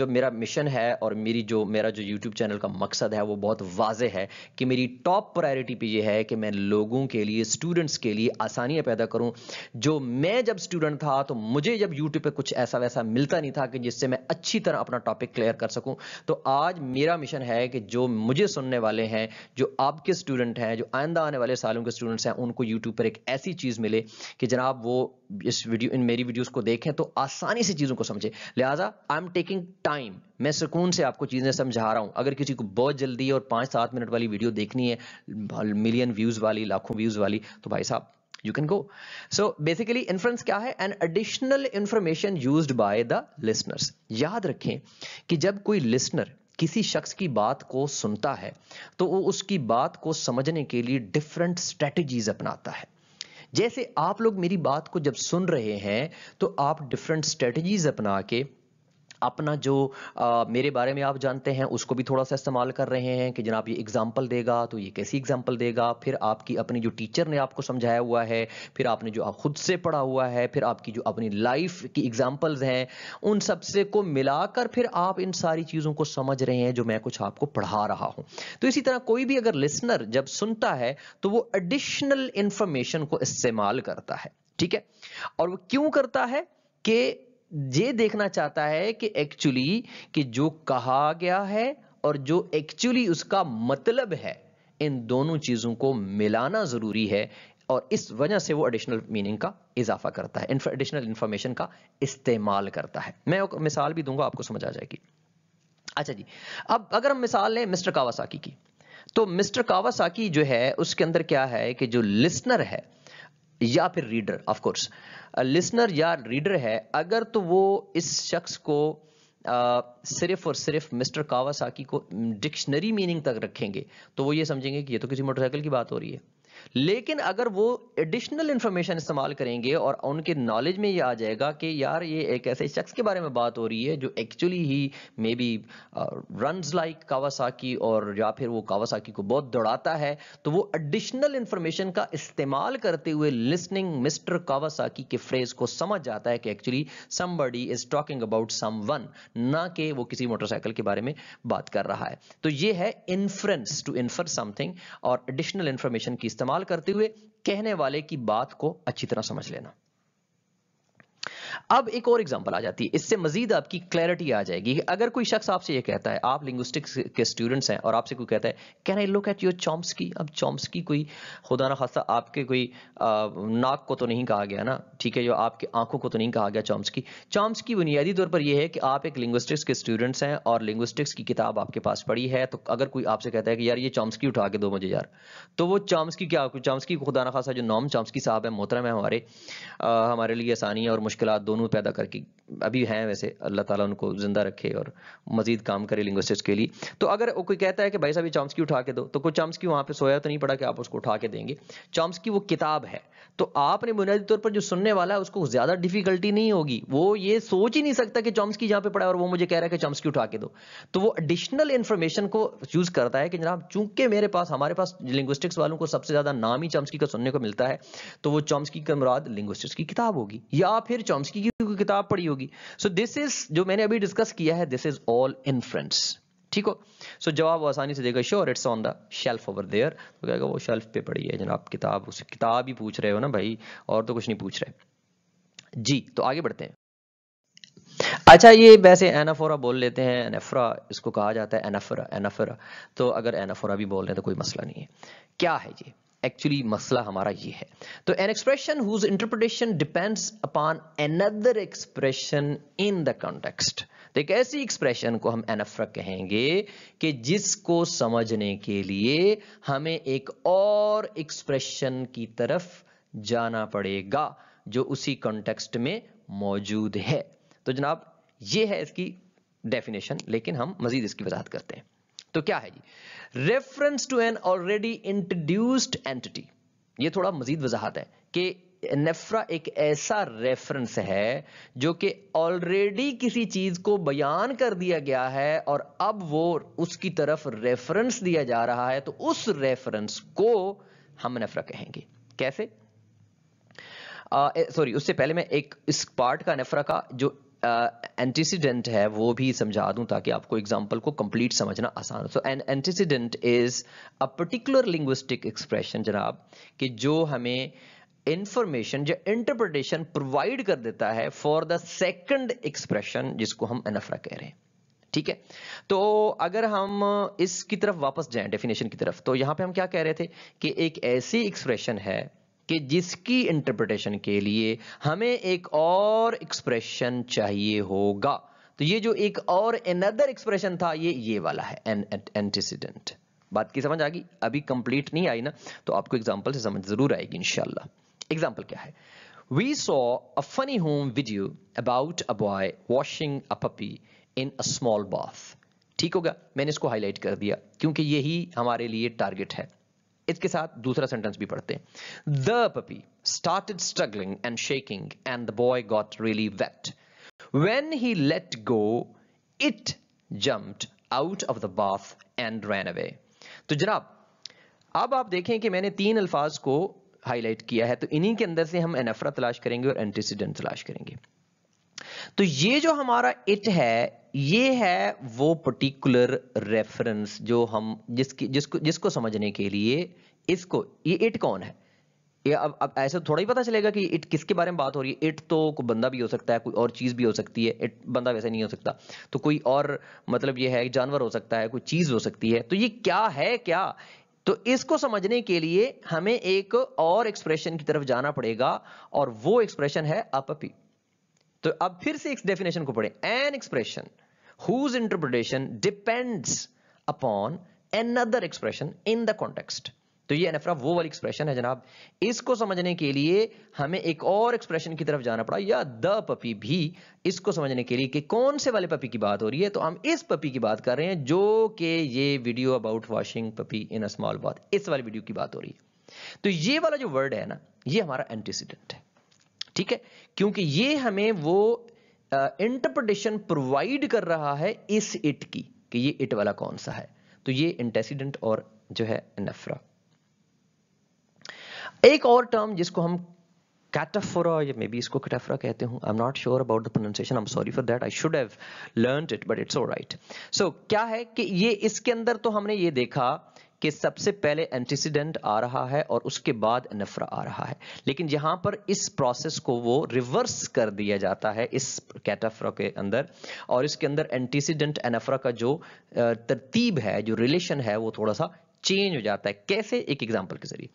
जो मेरा मिशन है और मेरी जो मेरा जो यूट्यूब चैनल का मकसद है वो बहुत वाज है कि मेरी टॉप प्रायोरिटी पर यह है कि मैं लोगों के लिए स्टूडेंट्स के लिए आसानियाँ पैदा करूँ जो मैं जब स्टूडेंट था तो मुझे जब यूट्यूब पर कुछ ऐसा वैसा मिलता नहीं था कि जिससे मैं अच्छी तरह अपना टॉपिक क्लियर कर सकूँ तो आज मेरा मिशन है कि जो मुझे सुनने वाले हैं जो आपके स्टूडेंट हैं जो आइंदा आइंदा आने वाले सालों के स्टूडेंट्स हैं उनको यूट्यूब पर एक ऐसी चीज़ मिले कि जनाब वो इस वीडियो इन मेरी वीडियोस को देखें तो आसानी से चीज़ों को समझें लिहाजा आई एम टेकिंग टाइम मैं सुकून से आपको चीज़ें समझा रहा हूँ अगर किसी को बहुत जल्दी और पाँच सात मिनट वाली वीडियो देखनी है मिलियन व्यूज़ वाली लाखों व्यूज़ वाली तो भाई साहब you can go so basically inference क्या है an additional information use by the listeners याद रखें कि जब कोई लिसनर किसी शख्स की बात को सुनता है तो वो उसकी बात को समझने के लिए डिफरेंट स्ट्रेटजीज अपनाता है जैसे आप लोग मेरी बात को जब सुन रहे हैं तो आप डिफरेंट स्ट्रेटजीज अपना के अपना जो आ, मेरे बारे में आप जानते हैं उसको भी थोड़ा सा इस्तेमाल कर रहे हैं कि जनाब ये एग्जांपल देगा तो ये कैसी एग्जाम्पल देगा फिर आपकी अपनी जो टीचर ने आपको समझाया हुआ है फिर आपने जो आप खुद से पढ़ा हुआ है फिर आपकी जो अपनी लाइफ की एग्जाम्पल्स हैं उन सबसे को मिलाकर फिर आप इन सारी चीज़ों को समझ रहे हैं जो मैं कुछ आपको पढ़ा रहा हूँ तो इसी तरह कोई भी अगर लिसनर जब सुनता है तो वो एडिशनल इंफॉर्मेशन को इस्तेमाल करता है ठीक है और वो क्यों करता है कि ये देखना चाहता है कि एक्चुअली कि जो कहा गया है और जो एक्चुअली उसका मतलब है इन दोनों चीज़ों को मिलाना ज़रूरी है और इस वजह से वो एडिशनल मीनिंग का इजाफा करता है एडिशनल इंफॉर्मेशन का इस्तेमाल करता है मैं मिसाल भी दूंगा आपको समझ आ जाएगी अच्छा जी अब अगर हम मिसाल लें मिस्टर कावासाकी की तो मिस्टर कावासाकी जो है उसके अंदर क्या है कि जो लिस्नर है या फिर रीडर ऑफ कोर्स लिसनर या रीडर है अगर तो वो इस शख्स को आ, uh, सिर्फ और सिर्फ मिस्टर कावासाकी को डिक्शनरी mm, मीनिंग तक रखेंगे तो वो ये समझेंगे कि ये तो किसी मोटरसाइकिल की बात हो रही है लेकिन अगर वो एडिशनल इंफॉर्मेशन इस्तेमाल करेंगे और उनके नॉलेज में ये आ जाएगा कि यार ये एक ऐसे शख्स के बारे में बात हो रही है जो actually he may be run like Kawasaki और या फिर वो कावासाकी को बहुत दौड़ाता है तो वो एडिशनल इंफॉर्मेशन का इस्तेमाल करते हुए लिसनिंग मिस्टर कावासाकी के फ्रेज को समझ जाता है कि actually somebody is talking about one ना कि वो किसी मोटरसाइकिल के बारे में बात कर रहा है तो ये है इन्फ्रेंस टू इन्फर समथिंग और एडिशनल इंफॉर्मेशन की इस्तेमाल इस्तेमाल करते हुए कहने वाले की बात को अच्छी तरह समझ लेना अब एक और एग्जाम्पल आ जाती है इससे मजीद आपकी क्लैरिटी आ जाएगी कि अगर कोई शख्स आपसे ये कहता है आप लिंग्विस्टिक्स के स्टूडेंट्स हैं और आपसे कोई कहता है can I look at your key अब की कोई खुदा ना खासा आपके कोई नाक को तो नहीं कहा गया ना ठीक है जो आपकी आंखों को तो नहीं कहा गया चॉम्स की चॉम्स की बुनियादी तौर पर यह है कि आप एक लिंग्विस्टिक्स के स्टूडेंट्स हैं और लिंग्विस्टिक्स की किताब आपके पास पड़ी है तो अगर कोई आपसे कहता है कि यार ये की उठा के दो मुझे यार तो वो की क्या की खुदा ना खासा जो नॉम की साहब है मोहतरम है हमारे हमारे लिए आसानी है और मुश्किल दोनों दोनों पैदा करके अभी हैं वैसे अल्लाह ताला उनको जिंदा रखे और मजीद काम करे लिंग्विस्टिक्स के लिए तो अगर कोई कहता है कि भाई साहब ये चॉम्स्की उठा के दो तो कोई चॉम्स्की वहाँ पे सोया तो नहीं पड़ा कि आप उसको उठा के देंगे चॉम्स्की वो किताब है तो आपने बुनियादी तौर पर जो सुनने वाला है उसको ज़्यादा डिफिकल्टी नहीं होगी वो ये सोच ही नहीं सकता कि चॉम्स्की जहां पर पड़ा और वो मुझे कह रहा है कि चॉम्स्की उठा के दो तो वो एडिशनल इन्फॉर्मेशन को यूज़ करता है कि जनाब चूंकि मेरे पास हमारे पास लिंग्विस्टिक्स वालों को सबसे ज़्यादा नाम ही चॉम्स्की का सुनने को मिलता है तो वो चॉम्स्की का मुराद लिंग्विस्टिक्स की किताब होगी या फिर चॉम्स्की की किताब पढ़ी होगी होगी सो दिस इज जो मैंने अभी डिस्कस किया है दिस इज ऑल इन्फ्रेंस ठीक हो सो जवाब आसानी से देगा sure it's on the shelf over there तो कहेगा वो शेल्फ पे पड़ी है जनाब किताब उस किताब ही पूछ रहे हो ना भाई और तो कुछ नहीं पूछ रहे जी तो आगे बढ़ते हैं अच्छा ये वैसे एनाफोरा बोल लेते हैं एनाफोरा इसको कहा जाता है एनाफोरा एनाफोरा तो अगर एनाफोरा भी बोल रहे हैं तो कोई मसला नहीं है क्या है जी एक्चुअली मसला हमारा ये है तो an expression whose interpretation depends upon another expression in the context तो एक ऐसी एक्सप्रेशन को हम एनफ्रा कहेंगे कि जिसको समझने के लिए हमें एक और एक्सप्रेशन की तरफ जाना पड़ेगा जो उसी कॉन्टेक्स्ट में मौजूद है तो जनाब ये है इसकी डेफिनेशन लेकिन हम मजीद इसकी वजाहत करते हैं तो क्या है जी reference to an already introduced entity ये थोड़ा मजीद वजाहत है कि नेफ्रा एक ऐसा रेफरेंस है जो कि ऑलरेडी किसी चीज को बयान कर दिया गया है और अब वो उसकी तरफ रेफरेंस दिया जा रहा है तो उस रेफरेंस को हम नेफ्रा कहेंगे कैसे सॉरी uh, उससे पहले मैं एक इस पार्ट का नेफ्रा का जो एंटीसीडेंट है वो भी समझा दूं ताकि आपको एग्जांपल को कंप्लीट समझना आसान हो so an antecedent is a particular linguistic expression जनाब कि जो हमें इंफॉर्मेशन या इंटरप्रिटेशन प्रोवाइड कर देता है फॉर द सेकंड एक्सप्रेशन जिसको हम एनफ्रा कह रहे हैं ठीक है तो अगर हम इसकी तरफ वापस जाए डेफिनेशन की तरफ तो यहां पर हम क्या कह रहे थे कि एक ऐसी एक्सप्रेशन है कि जिसकी इंटरप्रिटेशन के लिए हमें एक और एक्सप्रेशन चाहिए होगा तो ये जो एक और एनदर एक्सप्रेशन था ये ये वाला है एन एंटीसीडेंट बात की समझ आ गई अभी कंप्लीट नहीं आई ना तो आपको एग्जाम्पल से समझ जरूर आएगी इनशाला एग्जाम्पल क्या है we saw a funny home video about a boy washing a puppy in a small bath ठीक होगा मैंने इसको हाईलाइट कर दिया क्योंकि यही हमारे लिए टारगेट है इसके साथ दूसरा सेंटेंस भी पढ़ते हैं the puppy started struggling and shaking and the boy got really wet when he let go it jumped out of the bath and ran away तो जनाब अब आप देखें कि मैंने तीन अल्फाज को हाईलाइट किया है तो इन्हीं के अंदर से हम एनफरा तलाश करेंगे और एंटीसीडेंट तलाश करेंगे तो ये जो हमारा इट है ये है वो पर्टिकुलर रेफरेंस जो हम जिसकी जिसको जिसको समझने के लिए इसको ये इट कौन है ये अब अब ऐसे थोड़ा ही पता चलेगा कि इट किसके बारे में बात हो रही है इट तो कोई बंदा भी हो सकता है कोई और चीज़ भी हो सकती है इट बंदा वैसे नहीं हो सकता तो कोई और मतलब ये है जानवर हो सकता है कोई चीज़ हो सकती है तो ये क्या है क्या तो इसको समझने के लिए हमें एक और एक्सप्रेशन की तरफ जाना पड़ेगा और वो एक्सप्रेशन है अपी तो अब फिर से इस डेफिनेशन को पढ़े an expression whose interpretation depends upon another expression in the context तो ये एनफ्रा वो वाली एक्सप्रेशन है जनाब इसको समझने के लिए हमें एक और एक्सप्रेशन की तरफ जाना पड़ा या द पपी भी इसको समझने के लिए कि कौन से वाले पपी की बात हो रही है तो हम इस पपी की बात कर रहे हैं जो कि ये video about washing puppy in a small bath इस वाली वीडियो की बात हो रही है तो ये वाला जो वर्ड है ना ये हमारा एंटीसीडेंट है ठीक है क्योंकि ये हमें वो इंटरप्रटेशन प्रोवाइड कर रहा है इस इट की कि ये इट वाला कौन सा है तो ये इंटेसिडेंट और जो है नफरा एक और टर्म जिसको हम कैटाफोरा या मे बी इसको कैटाफोरा कहते हूं I am not sure about the pronunciation I am sorry for that I should have learned it but it's alright so क्या है कि ये इसके अंदर तो हमने ये देखा कि सबसे पहले एंटीसीडेंट आ रहा है और उसके बाद नफरा आ रहा है लेकिन यहां पर इस प्रोसेस को वो रिवर्स कर दिया जाता है इस कैटाफ्रा के अंदर और इसके अंदर एंटीसीडेंट एनफ्रा का जो तरतीब है जो रिलेशन है वो थोड़ा सा चेंज हो जाता है कैसे एक एग्जाम्पल के जरिए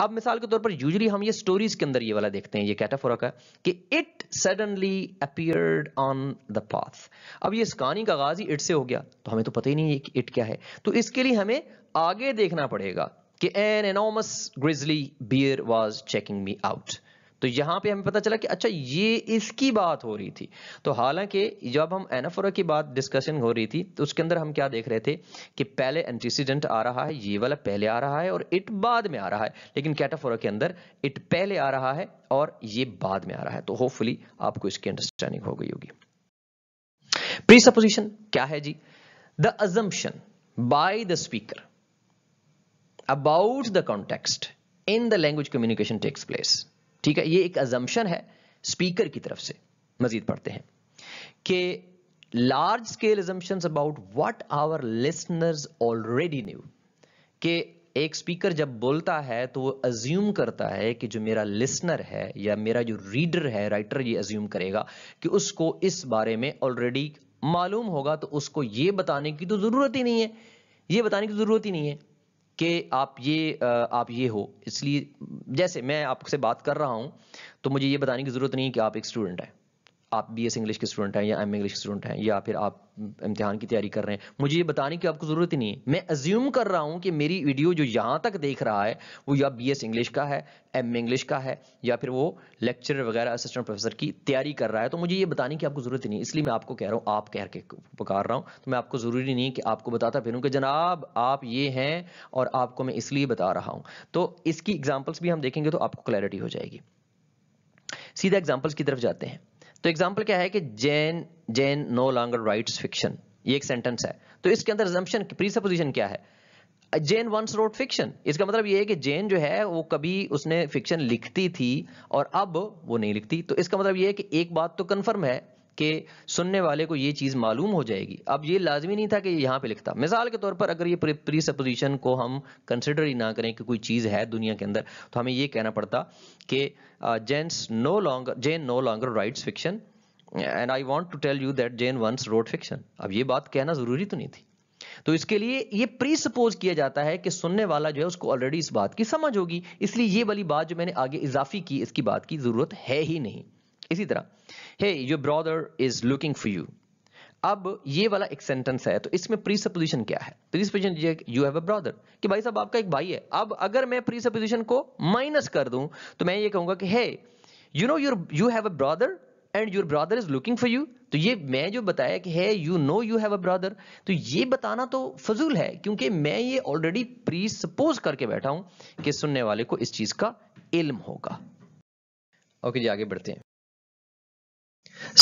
अब मिसाल के तौर पर यूजली हम ये स्टोरीज के अंदर ये वाला देखते हैं ये कैटाफोरा का कि it suddenly appeared on the path अब ये इस कहानी का आगाज ही इट से हो गया तो हमें तो पता ही नहीं है कि इट क्या है तो इसके लिए हमें आगे देखना पड़ेगा कि an enormous grizzly bear was checking me out तो यहां पे हमें पता चला कि अच्छा ये इसकी बात हो रही थी तो हालांकि जब हम एनाफोरा की बात डिस्कशन हो रही थी तो उसके अंदर हम क्या देख रहे थे कि पहले एंटीसीडेंट आ रहा है ये वाला पहले आ रहा है और इट बाद में आ रहा है लेकिन कैटाफोरा के अंदर इट पहले आ रहा है और ये बाद में आ रहा है तो होपफुली आपको इसकी अंडरस्टैंडिंग हो गई होगी प्रीसपोजिशन क्या है जी the assumption by the speaker about the context in the language communication takes place ठीक है ये एक अजम्पन है स्पीकर की तरफ से मजीद पढ़ते हैं कि large scale assumptions about what our listeners already knew कि एक स्पीकर जब बोलता है तो वो अज्यूम करता है कि जो मेरा लिसनर है या मेरा जो रीडर है राइटर ये अज्यूम करेगा कि उसको इस बारे में ऑलरेडी मालूम होगा तो उसको ये बताने की तो ज़रूरत ही नहीं है ये बताने की ज़रूरत ही नहीं है कि आप ये आप ये हो इसलिए जैसे मैं आपसे बात कर रहा हूँ तो मुझे ये बताने की ज़रूरत नहीं कि आप एक स्टूडेंट हैं आप बी एस इंग्लिश के स्टूडेंट हैं या एम इंग्लिश के स्टूडेंट हैं या फिर आप इम्तिहान की तैयारी कर रहे हैं मुझे ये बताने की आपको ज़रूरत ही नहीं है मैं अज्यूम कर रहा हूँ कि मेरी वीडियो जो यहाँ तक देख रहा है वो या बी एस इंग्लिश का है एम इंग्लिश का है या फिर वो लेक्चर वगैरह असिस्टेंट प्रोफेसर की तैयारी कर रहा है तो मुझे ये बताने की आपको ज़रूरत ही नहीं इसलिए मैं आपको कह रहा हूँ आप कह के पुकार रहा हूँ तो मैं आपको ज़रूरी नहीं कि आपको बताता फिर कि जनाब आप ये हैं और आपको मैं इसलिए बता रहा हूँ तो इसकी एग्जाम्पल्स भी हम देखेंगे तो आपको क्लैरिटी हो जाएगी सीधा एग्जाम्पल्स की तरफ जाते हैं तो एग्जाम्पल क्या है कि Jane Jane no longer write fiction ये एक सेंटेंस है तो इसके अंदर प्री प्रीसपोजिशन क्या है जेन वंस रोट फिक्शन इसका मतलब ये है कि जेन जो है वो कभी उसने फिक्शन लिखती थी और अब वो नहीं लिखती तो इसका मतलब ये है कि एक बात तो कंफर्म है कि सुनने वाले को ये चीज़ मालूम हो जाएगी अब ये लाजमी नहीं था कि यहाँ पे लिखता मिसाल के तौर पर अगर ये प्री सपोजिशन को हम कंसिडर ही ना करें कि कोई चीज़ है दुनिया के अंदर तो हमें ये कहना पड़ता कि Jane's no longer Jane no longer writes fiction and I want to tell you that Jane once wrote fiction अब ये बात कहना ज़रूरी तो नहीं थी तो इसके लिए ये प्री सपोज किया जाता है कि सुनने वाला जो है उसको ऑलरेडी इस बात की समझ होगी इसलिए ये वाली बात जो मैंने आगे इजाफी की इसकी बात की ज़रूरत है ही नहीं इसी तरह hey your brother is looking for you अब ये वाला एक सेंटेंस है तो इसमें प्री सपोजिशन क्या है presupposition you have a brother कि भाई साहब आपका एक भाई है अब अगर मैं प्री सपोजिशन को माइनस कर दूं तो मैं ये कहूंगा कि hey you know your you have a brother and your brother is looking for you तो ये मैं जो बताया कि hey you know you have a brother तो ये बताना तो फजूल है क्योंकि मैं ये ऑलरेडी प्री सपोज करके बैठा हूं कि सुनने वाले को इस चीज का इल्म होगा ओके जी आगे बढ़ते हैं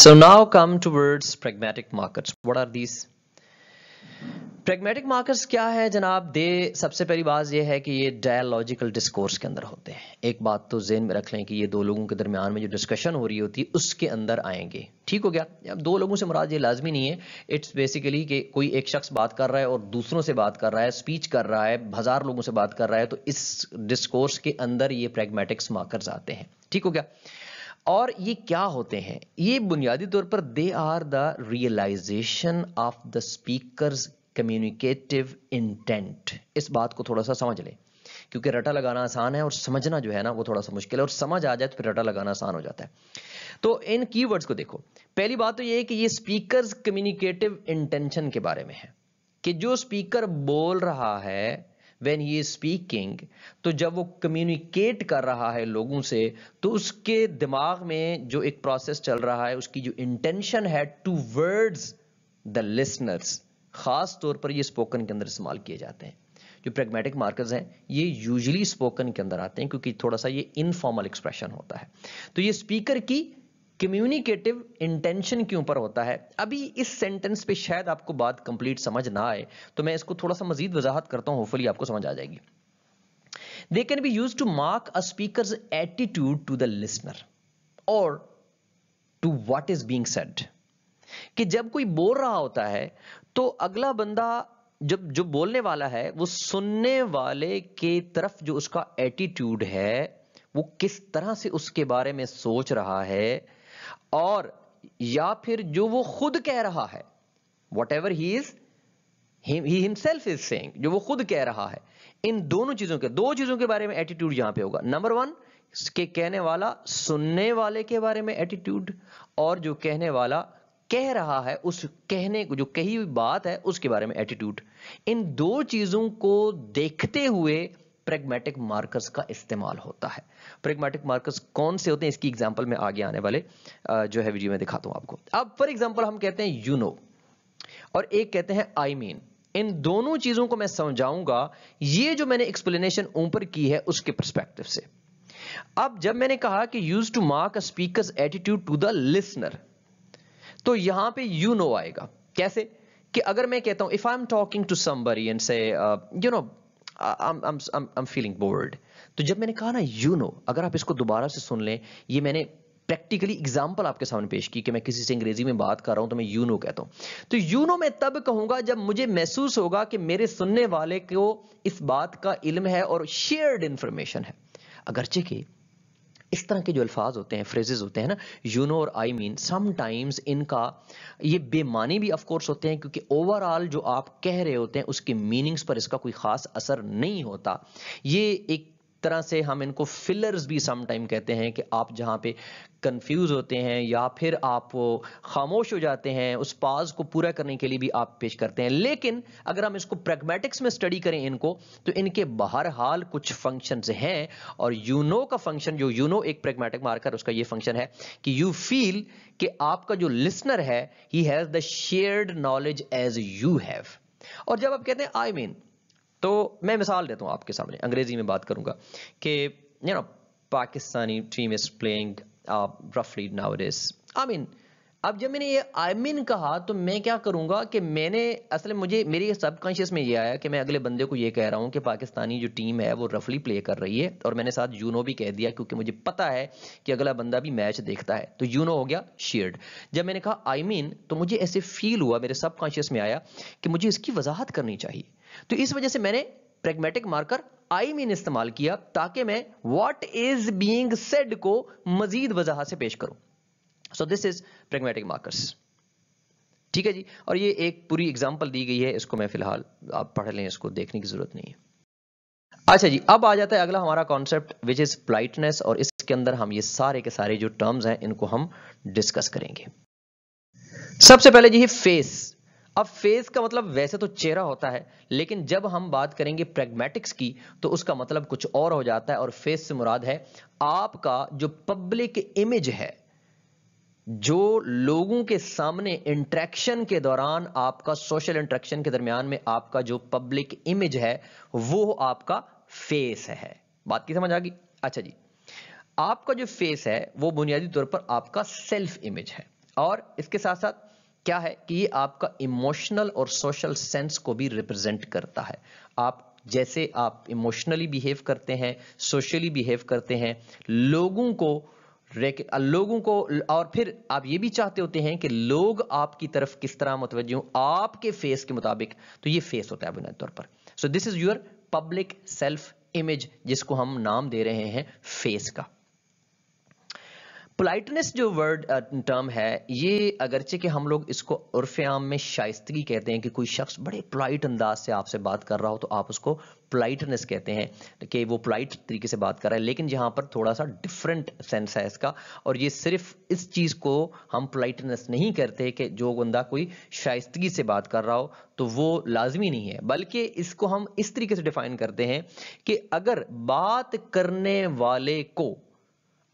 So now come towards pragmatic markets. What are these? Pragmatic markers क्या है जनाब दे सबसे पहली बात यह है कि ये डायलॉजिकल डिस्कोर्स के अंदर होते हैं एक बात तो जेन में रख लें कि ये दो लोगों के दरमियान में जो डिस्कशन हो रही होती है उसके अंदर आएंगे ठीक हो गया अब दो लोगों से मुराद ये लाजमी नहीं है इट्स बेसिकली कि कोई एक शख्स बात कर रहा है और दूसरों से बात कर रहा है स्पीच कर रहा है हजार लोगों से बात कर रहा है तो इस डिस्कोर्स के अंदर ये प्रेगमेटिक्स मार्कर्स आते हैं ठीक हो गया और ये क्या होते हैं ये बुनियादी तौर पर they are the realization of the speaker communicative intent इस बात को थोड़ा सा समझ लें क्योंकि रटा लगाना आसान है और समझना जो है ना वो थोड़ा सा मुश्किल है और समझ आ जाए तो फिर रटा लगाना आसान हो जाता है तो इन कीवर्ड्स को देखो पहली बात तो ये है कि ये स्पीकर्स कम्युनिकेटिव इंटेंशन के बारे में है कि जो स्पीकर बोल रहा है वेन ही इज स्पीकिंग तो जब वो कम्युनिकेट कर रहा है लोगों से तो उसके दिमाग में जो एक प्रोसेस चल रहा है उसकी जो इंटेंशन है टू वर्ड्स द लिसनर्स खास तौर पर ये स्पोकन के अंदर इस्तेमाल किए जाते हैं जो प्रेगमेटिक मार्कर्स हैं ये यूजली स्पोकन के अंदर आते हैं क्योंकि थोड़ा सा ये इनफॉर्मल एक्सप्रेशन होता है तो ये स्पीकर की कम्युनिकेटिव इंटेंशन के ऊपर होता है अभी इस सेंटेंस पे शायद आपको बात कंप्लीट समझ ना आए तो मैं इसको थोड़ा सा मजीद वजाहत करता हूं होपफुली आपको समझ आ जाएगी they can be use to mark a speaker attitude to the listener और to what is being said कि जब कोई बोल रहा होता है तो अगला बंदा जब जो बोलने वाला है वो सुनने वाले के तरफ जो उसका एटीट्यूड है वो किस तरह से उसके बारे में सोच रहा है और या फिर जो वो खुद कह रहा है whatever he is he himself is saying जो वो खुद कह रहा है इन दोनों चीजों के दो चीजों के बारे में एटीट्यूड यहां पे होगा नंबर वन के कहने वाला सुनने वाले के बारे में एटीट्यूड और जो कहने वाला कह रहा है उस कहने को जो कही हुई बात है उसके बारे में एटीट्यूड इन दो चीजों को देखते हुए प्रेगमेटिक मार्कर्स का इस्तेमाल होता है प्रेगमेटिक मार्कर्स कौन से होते हैं इसकी एग्जाम्पल में आगे आने वाले जो है वीडियो में दिखाता हूं आपको अब फॉर एग्जाम्पल हम कहते हैं यू नो और एक कहते हैं आई मीन इन दोनों चीजों को मैं समझाऊंगा ये जो मैंने एक्सप्लेनेशन ऊपर की है उसके परस्पेक्टिव से अब जब मैंने कहा कि use to mark speaker attitude to the listener तो यहां पे यू you नो know आएगा कैसे कि अगर मैं कहता हूं if I am talking to somebody and say you know I'm, I'm, I'm feeling bored. तो जब मैंने कहा ना यू नो अगर आप इसको दोबारा से सुन लें ये मैंने प्रैक्टिकली एग्जाम्पल आपके सामने पेश की कि मैं किसी से अंग्रेजी में बात कर रहा हूं तो मैं यू नो कहता हूं तो यू नो मैं तब कहूंगा जब मुझे महसूस होगा कि मेरे सुनने वाले को इस बात का इल्म है और शेयर्ड इंफॉर्मेशन है अगरचे के इस तरह के जो अल्फाज होते हैं फ्रेजेज होते हैं ना यू नो और आई मीन समटाइम्स इनका ये बेमानी भी ऑफकोर्स होते हैं क्योंकि ओवरऑल जो आप कह रहे होते हैं उसके मीनिंग्स पर इसका कोई ख़ास असर नहीं होता ये एक तरह से हम इनको फिलर्स भी समटाइम कहते हैं कि आप जहाँ पे कंफ्यूज होते हैं या फिर आप खामोश हो जाते हैं उस पाज को पूरा करने के लिए भी आप पेश करते हैं लेकिन अगर हम इसको प्रेगमेटिक्स में स्टडी करें इनको तो इनके बाहर हाल कुछ फंक्शन हैं और यूनो का फंक्शन जो यूनो एक प्रेगमेटिक मार्कर उसका ये फंक्शन है कि यू फील कि आपका जो लिसनर है he has the shared knowledge as you have और जब आप कहते हैं आई I मीन mean, तो मैं मिसाल देता हूँ आपके सामने अंग्रेजी में बात करूँगा कि you know Pakistani team is playing रफली नावरेज आई मीन अब जब मैंने ये आई I मीन mean कहा तो मैं क्या करूंगा कि मैंने असल में मुझे मेरी सबकॉन्शियस में ये आया कि मैं अगले बंदे को ये कह रहा हूँ कि पाकिस्तानी जो टीम है वो रफली प्ले कर रही है और मैंने साथ यूनो भी कह दिया क्योंकि मुझे पता है कि अगला बंदा भी मैच देखता है तो यूनो हो गया शेयर्ड जब मैंने कहा आई I मीन mean, तो मुझे ऐसे फील हुआ मेरे सबकॉन्शियस में आया कि मुझे इसकी वजाहत करनी चाहिए तो इस वजह से मैंने प्रेगमेटिक मार्कर आई मीन इस्तेमाल किया ताकि मैं वॉट इज बींग सेड को मजीद वजह से पेश करूं so this is pragmatic markers ठीक है जी और ये एक पूरी एग्जाम्पल दी गई है इसको मैं फिलहाल आप पढ़ लें इसको देखने की जरूरत नहीं है अच्छा जी अब आ जाता है अगला हमारा कॉन्सेप्ट विच इज प्लाइटनेस और इसके अंदर हम ये सारे के सारे जो टर्म्स हैं इनको हम डिस्कस करेंगे सबसे पहले जी फेस अब फेस का मतलब वैसे तो चेहरा होता है लेकिन जब हम बात करेंगे प्रेगमेटिक्स की तो उसका मतलब कुछ और हो जाता है और फेस से मुराद है आपका जो पब्लिक इमेज है जो लोगों के सामने इंट्रैक्शन के दौरान आपका सोशल इंट्रैक्शन के दरमियान में आपका जो पब्लिक इमेज है वो आपका फेस है बात की समझ आ गई अच्छा जी आपका जो फेस है वो बुनियादी तौर पर आपका सेल्फ इमेज है और इसके साथ साथ क्या है कि ये आपका इमोशनल और सोशल सेंस को भी रिप्रेजेंट करता है आप जैसे आप इमोशनली बिहेव करते हैं सोशली बिहेव करते हैं लोगों को लोगों को और फिर आप ये भी चाहते होते हैं कि लोग आपकी तरफ किस तरह मुतवजह आपके फेस के मुताबिक तो ये फेस होता है बुनियादी तौर पर so this is your public self image जिसको हम नाम दे रहे हैं फेस का पोलाइटनेस जो वर्ड टर्म uh, है ये अगरचे कि हम लोग इसको उर्फ आम में शाइस्तगी कहते हैं कि कोई शख्स बड़े पोलाइट अंदाज से आपसे बात कर रहा हो तो आप उसको पोलाइटनेस कहते हैं कि वो पोलाइट तरीके से बात कर रहा है लेकिन यहाँ पर थोड़ा सा डिफरेंट सेंस है इसका और ये सिर्फ इस चीज़ को हम पोलाइटनेस नहीं करते कि जो बंदा कोई शाइस्तगी से बात कर रहा हो तो वो लाजमी नहीं है बल्कि इसको हम इस तरीके से डिफाइन करते हैं कि अगर बात करने वाले को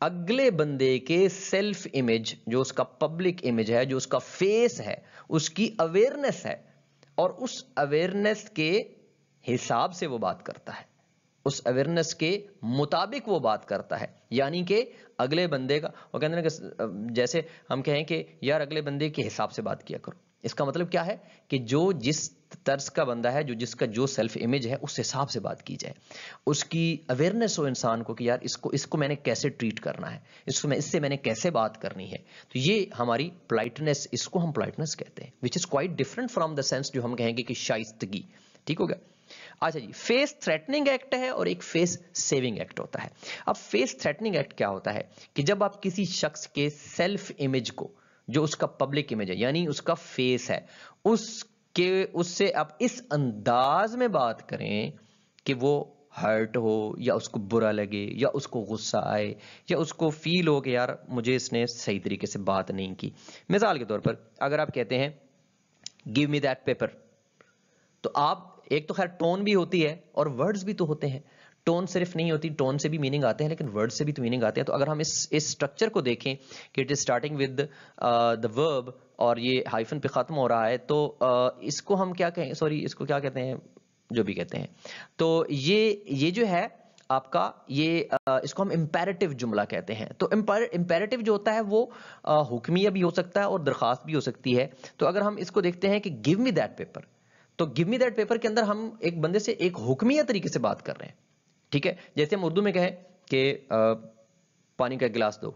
अगले बंदे के सेल्फ इमेज जो उसका पब्लिक इमेज है जो उसका फेस है उसकी अवेयरनेस है और उस अवेयरनेस के हिसाब से वो बात करता है उस अवेयरनेस के मुताबिक वो बात करता है यानी कि अगले बंदे का वो कहते हैं कि जैसे हम कहें कि यार अगले बंदे के हिसाब से बात किया करो इसका मतलब क्या है कि जो जिस तर्ज का बंदा है जो जिसका जो सेल्फ इमेज है उस हिसाब से बात की जाए उसकी अवेयरनेस हो इंसान को कि यार इसको इसको मैंने कैसे ट्रीट करना है इसको मैं इससे मैंने कैसे बात करनी है तो ये हमारी प्लाइटनेस इसको हम प्लाइटनेस कहते हैं which is quite different from the sense जो हम कहेंगे कि शाइस्तगी ठीक हो गया अच्छा जी फेस थ्रेटनिंग एक्ट है और एक फेस सेविंग एक्ट होता है अब फेस थ्रेटनिंग एक्ट क्या होता है कि जब आप किसी शख्स के सेल्फ इमेज को जो उसका पब्लिक इमेज है यानी उसका फेस है उस कि उससे आप इस अंदाज में बात करें कि वो हर्ट हो या उसको बुरा लगे या उसको गुस्सा आए या उसको फील हो कि यार मुझे इसने सही तरीके से बात नहीं की मिसाल के तौर पर अगर आप कहते हैं गिव मी दैट पेपर तो आप एक तो खैर टोन भी होती है और वर्ड्स भी तो होते हैं टोन सिर्फ नहीं होती टोन से भी मीनिंग आते हैं लेकिन वर्ड से भी तो मीनिंग आते हैं तो अगर हम इस इस स्ट्रक्चर को देखें कि it is starting with the verb और ये हाइफन पे ख़त्म हो रहा है तो इसको हम क्या कहें सॉरी इसको क्या कहते हैं जो भी कहते हैं तो ये ये जो है आपका ये इसको हम इम्पेरेटिव जुमला कहते हैं तो इम्पेरेटिव जो होता है वो हुक्मिया भी हो सकता है और दरख्वास्त भी हो सकती है तो अगर हम इसको देखते हैं कि गिव मी दैट पेपर तो गिव मी दैट पेपर के अंदर हम एक बंदे से एक हुक्मिया तरीके से बात कर रहे हैं ठीक है जैसे हम उर्दू में कहें कि पानी का गिलास दो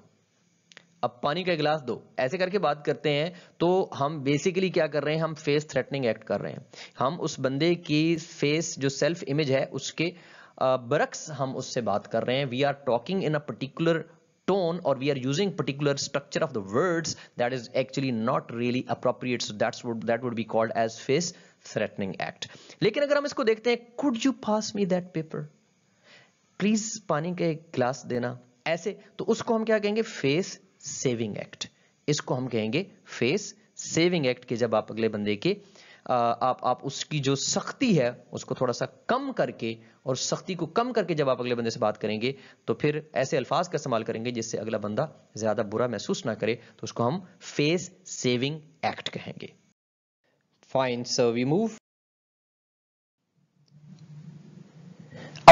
अब पानी का गिलास दो ऐसे करके बात करते हैं तो हम बेसिकली क्या कर रहे हैं हम फेस थ्रेटनिंग एक्ट कर रहे हैं हम उस बंदे की फेस जो सेल्फ इमेज है उसके बरक्स हम उससे बात कर रहे हैं we are talking in a particular tone और we are using particular structure of the words that is actually not really appropriate that's that would be called as face threatening act लेकिन अगर हम इसको देखते हैं could you pass me that paper please पानी का एक गिलास देना ऐसे तो उसको हम क्या कहेंगे फेस सेविंग एक्ट इसको हम कहेंगे फेस सेविंग एक्ट के जब आप अगले बंदे के आ, आप आप उसकी जो सख्ती है उसको थोड़ा सा कम करके और सख्ती को कम करके जब आप अगले बंदे से बात करेंगे तो फिर ऐसे अल्फाज का इस्तेमाल करेंगे जिससे अगला बंदा ज्यादा बुरा महसूस ना करे तो उसको हम फेस सेविंग एक्ट कहेंगे fine sir we move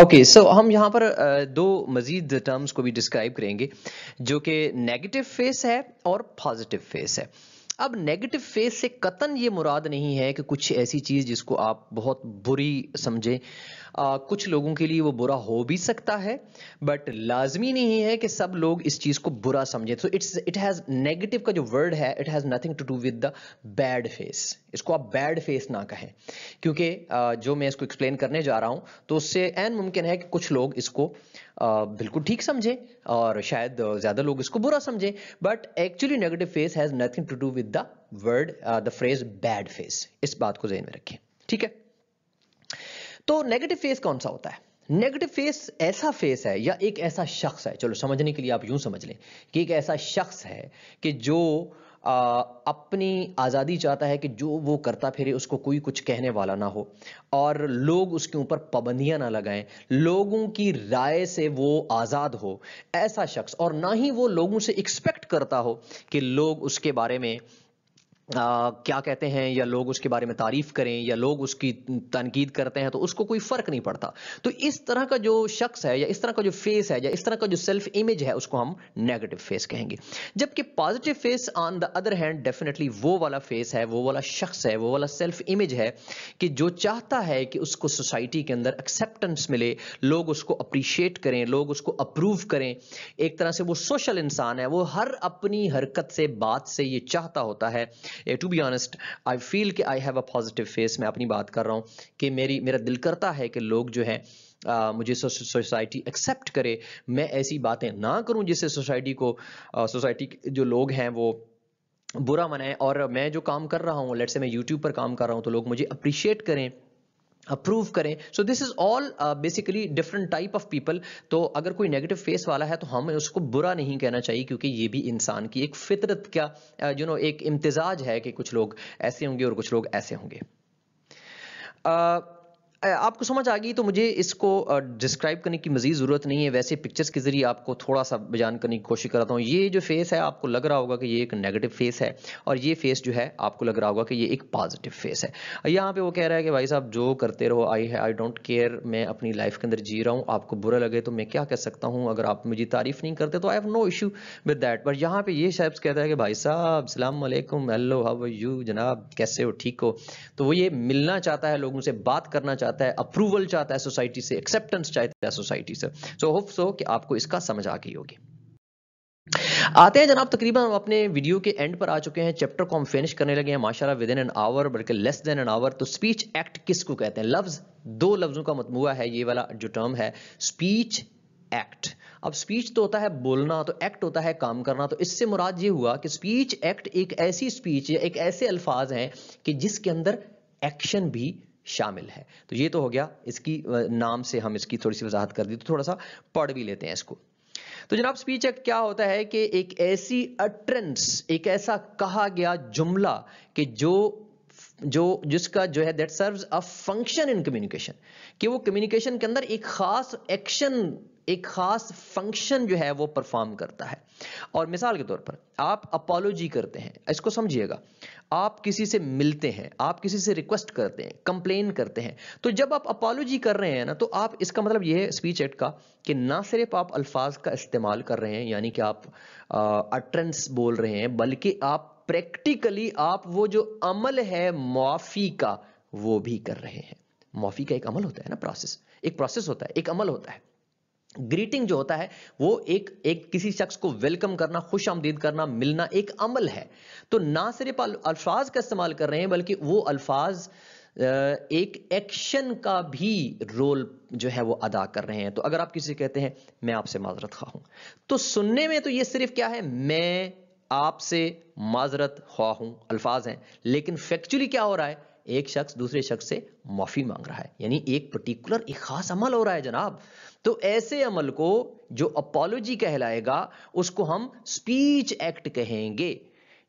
okay okay, so so हम यहाँ पर दो मजीद टर्म्स को भी डिस्क्राइब करेंगे जो कि नेगेटिव फेस है और पॉजिटिव फेस है अब नेगेटिव फेस से कतन ये मुराद नहीं है कि कुछ ऐसी चीज़ जिसको आप बहुत बुरी समझें आ, कुछ लोगों के लिए वो बुरा हो भी सकता है बट लाजमी नहीं है कि सब लोग इस चीज़ को बुरा समझें तो इट्स इट हैज़ नेगेटिव का जो वर्ड है it has nothing to do with the bad face इसको आप बैड फेस ना कहें क्योंकि जो मैं इसको एक्सप्लेन करने जा रहा हूं तो उससे एन मुमकिन है कि कुछ लोग इसको बिल्कुल ठीक समझे और शायद ज़्यादा लोग इसको बुरा समझे but actually negative face has nothing to do with the word the phrase bad face इस बात को जहन में रखें ठीक है तो नेगेटिव फेस कौन सा होता है नेगेटिव फेस ऐसा फेस है या एक ऐसा शख्स है चलो समझने के लिए आप यूं समझ लें कि एक ऐसा शख्स है कि जो आ, अपनी आज़ादी चाहता है कि जो वो करता फिरे उसको कोई कुछ कहने वाला ना हो और लोग उसके ऊपर पाबंदियाँ ना लगाएं लोगों की राय से वो आज़ाद हो ऐसा शख्स और ना ही वो लोगों से एक्सपेक्ट करता हो कि लोग उसके बारे में आ, क्या कहते हैं या लोग उसके बारे में तारीफ करें या लोग उसकी तनकीद करते हैं तो उसको कोई फ़र्क नहीं पड़ता तो इस तरह का जो शख्स है या इस तरह का जो फेस है या इस तरह का जो सेल्फ इमेज है उसको हम नेगेटिव फेस कहेंगे जबकि positive face on the other hand definitely वो वाला फेस है वो वाला शख्स है वो वाला सेल्फ इमेज है कि जो चाहता है कि उसको सोसाइटी के अंदर एक्सेप्टेंस मिले लोग उसको अप्रिशिएट करें लोग उसको अप्रूव करें एक तरह से वो सोशल इंसान है वो हर अपनी हरकत से बात से ये चाहता होता है to be honest I feel कि I have a positive face मैं अपनी बात कर रहा हूँ कि मेरी मेरा दिल करता है कि लोग जो है आ, मुझे सोसाइटी एक्सेप्ट करे मैं ऐसी बातें ना करूँ जिससे सोसाइटी को सोसाइटी जो लोग हैं वो बुरा मनाएं और मैं जो काम कर रहा हूँ लेट से मैं यूट्यूब पर काम कर रहा हूँ तो लोग मुझे अप्रिशिएट करें अप्रूव करें so this is all basically different type of people तो अगर कोई नेगेटिव फेस वाला है तो हमें उसको बुरा नहीं कहना चाहिए क्योंकि ये भी इंसान की एक फितरत का यू नो एक इम्तजाज है कि कुछ लोग ऐसे होंगे और कुछ लोग ऐसे होंगे uh, आपको समझ आ गई तो मुझे इसको डिस्क्राइब करने की मज़ीद ज़रूरत नहीं है वैसे पिक्चर्स के ज़रिए आपको थोड़ा सा बयान करने की कोशिश कराता हूँ ये जो फेस है आपको लग रहा होगा कि ये एक नेगेटिव फेस है और ये फेस जो है आपको लग रहा होगा कि ये एक पॉजिटिव फेस है यहाँ पे वो कह रहा है कि भाई साहब जो करते रहो आई है आई डोंट केयर मैं अपनी लाइफ के अंदर जी रहा हूँ आपको बुरा लगे तो मैं क्या कह सकता हूँ अगर आप मुझे तारीफ़ नहीं करते तो I have no issue with that but यहाँ पे ये शख्स कहता है कि भाई साहब सलामकुम हेलो हाउ यू जनाब कैसे हो ठीक हो तो वो ये मिलना चाहता है लोगों से बात करना चाहता चाहता है अप्रूवल चाहता है सोसाइटी से एक्सेप्टेंस चाहता है सोसाइटी से सो होप सो कि आपको इसका समझ आ गई होगी आते हैं जनाब तकरीबन हम अपने वीडियो के एंड पर आ चुके हैं चैप्टर को हम फिनिश करने लगे हैं माशाल्लाह विद इन एन आवर बल्कि लेस देन एन आवर तो स्पीच एक्ट किसको कहते हैं लफ्ज दो लफ्जों का मतमुआ है ये वाला जो टर्म है स्पीच एक्ट अब स्पीच तो होता है बोलना तो एक्ट होता है काम करना तो इससे मुराद ये हुआ कि स्पीच एक्ट एक ऐसी स्पीच या एक ऐसे अल्फाज हैं कि जिसके अंदर एक्शन भी शामिल है तो ये तो हो गया इसकी नाम से हम इसकी थोड़ी सी वजाहत कर दी तो थोड़ा सा पढ़ भी लेते हैं इसको तो जनाब स्पीच एक्ट क्या होता है कि एक ऐसी अट्रेंस एक ऐसा कहा गया जुमला कि जो जो जिसका जो है that serves a function in communication कि वो कम्युनिकेशन के अंदर एक खास एक्शन एक खास फंक्शन जो है वो परफॉर्म करता है और मिसाल के तौर पर आप अपोलोजी करते हैं इसको समझिएगा आप किसी से मिलते हैं आप किसी से रिक्वेस्ट करते हैं कंप्लेन करते हैं तो जब आप अपोलोजी कर रहे हैं ना तो आप इसका मतलब यह है स्पीच एट का कि ना सिर्फ आप अल्फाज का इस्तेमाल कर रहे हैं यानी कि आप अट्रेंस बोल रहे हैं बल्कि आप प्रैक्टिकली आप वो जो अमल है मुआफ़ी का वो भी कर रहे हैं मुआफ़ी का एक अमल होता है ना प्रोसेस एक प्रोसेस होता है एक अमल होता है ग्रीटिंग जो होता है वो एक एक किसी शख्स को वेलकम करना खुश आमदीद करना मिलना एक अमल है तो ना सिर्फ अल्फाज का इस्तेमाल कर रहे हैं बल्कि वो अल्फाज एक एक्शन का भी रोल जो है वो अदा कर रहे हैं तो अगर आप किसी कहते हैं मैं आपसे माजरत खा हूं तो सुनने में तो ये सिर्फ क्या है मैं आपसे माजरत ख्वा हूं अल्फाज हैं लेकिन फैक्चुअली क्या हो रहा है एक शख्स दूसरे शख्स से माफी मांग रहा है यानी एक पर्टिकुलर एक खास अमल हो रहा है जनाब तो ऐसे अमल को जो अपोलोजी कहलाएगा उसको हम स्पीच एक्ट कहेंगे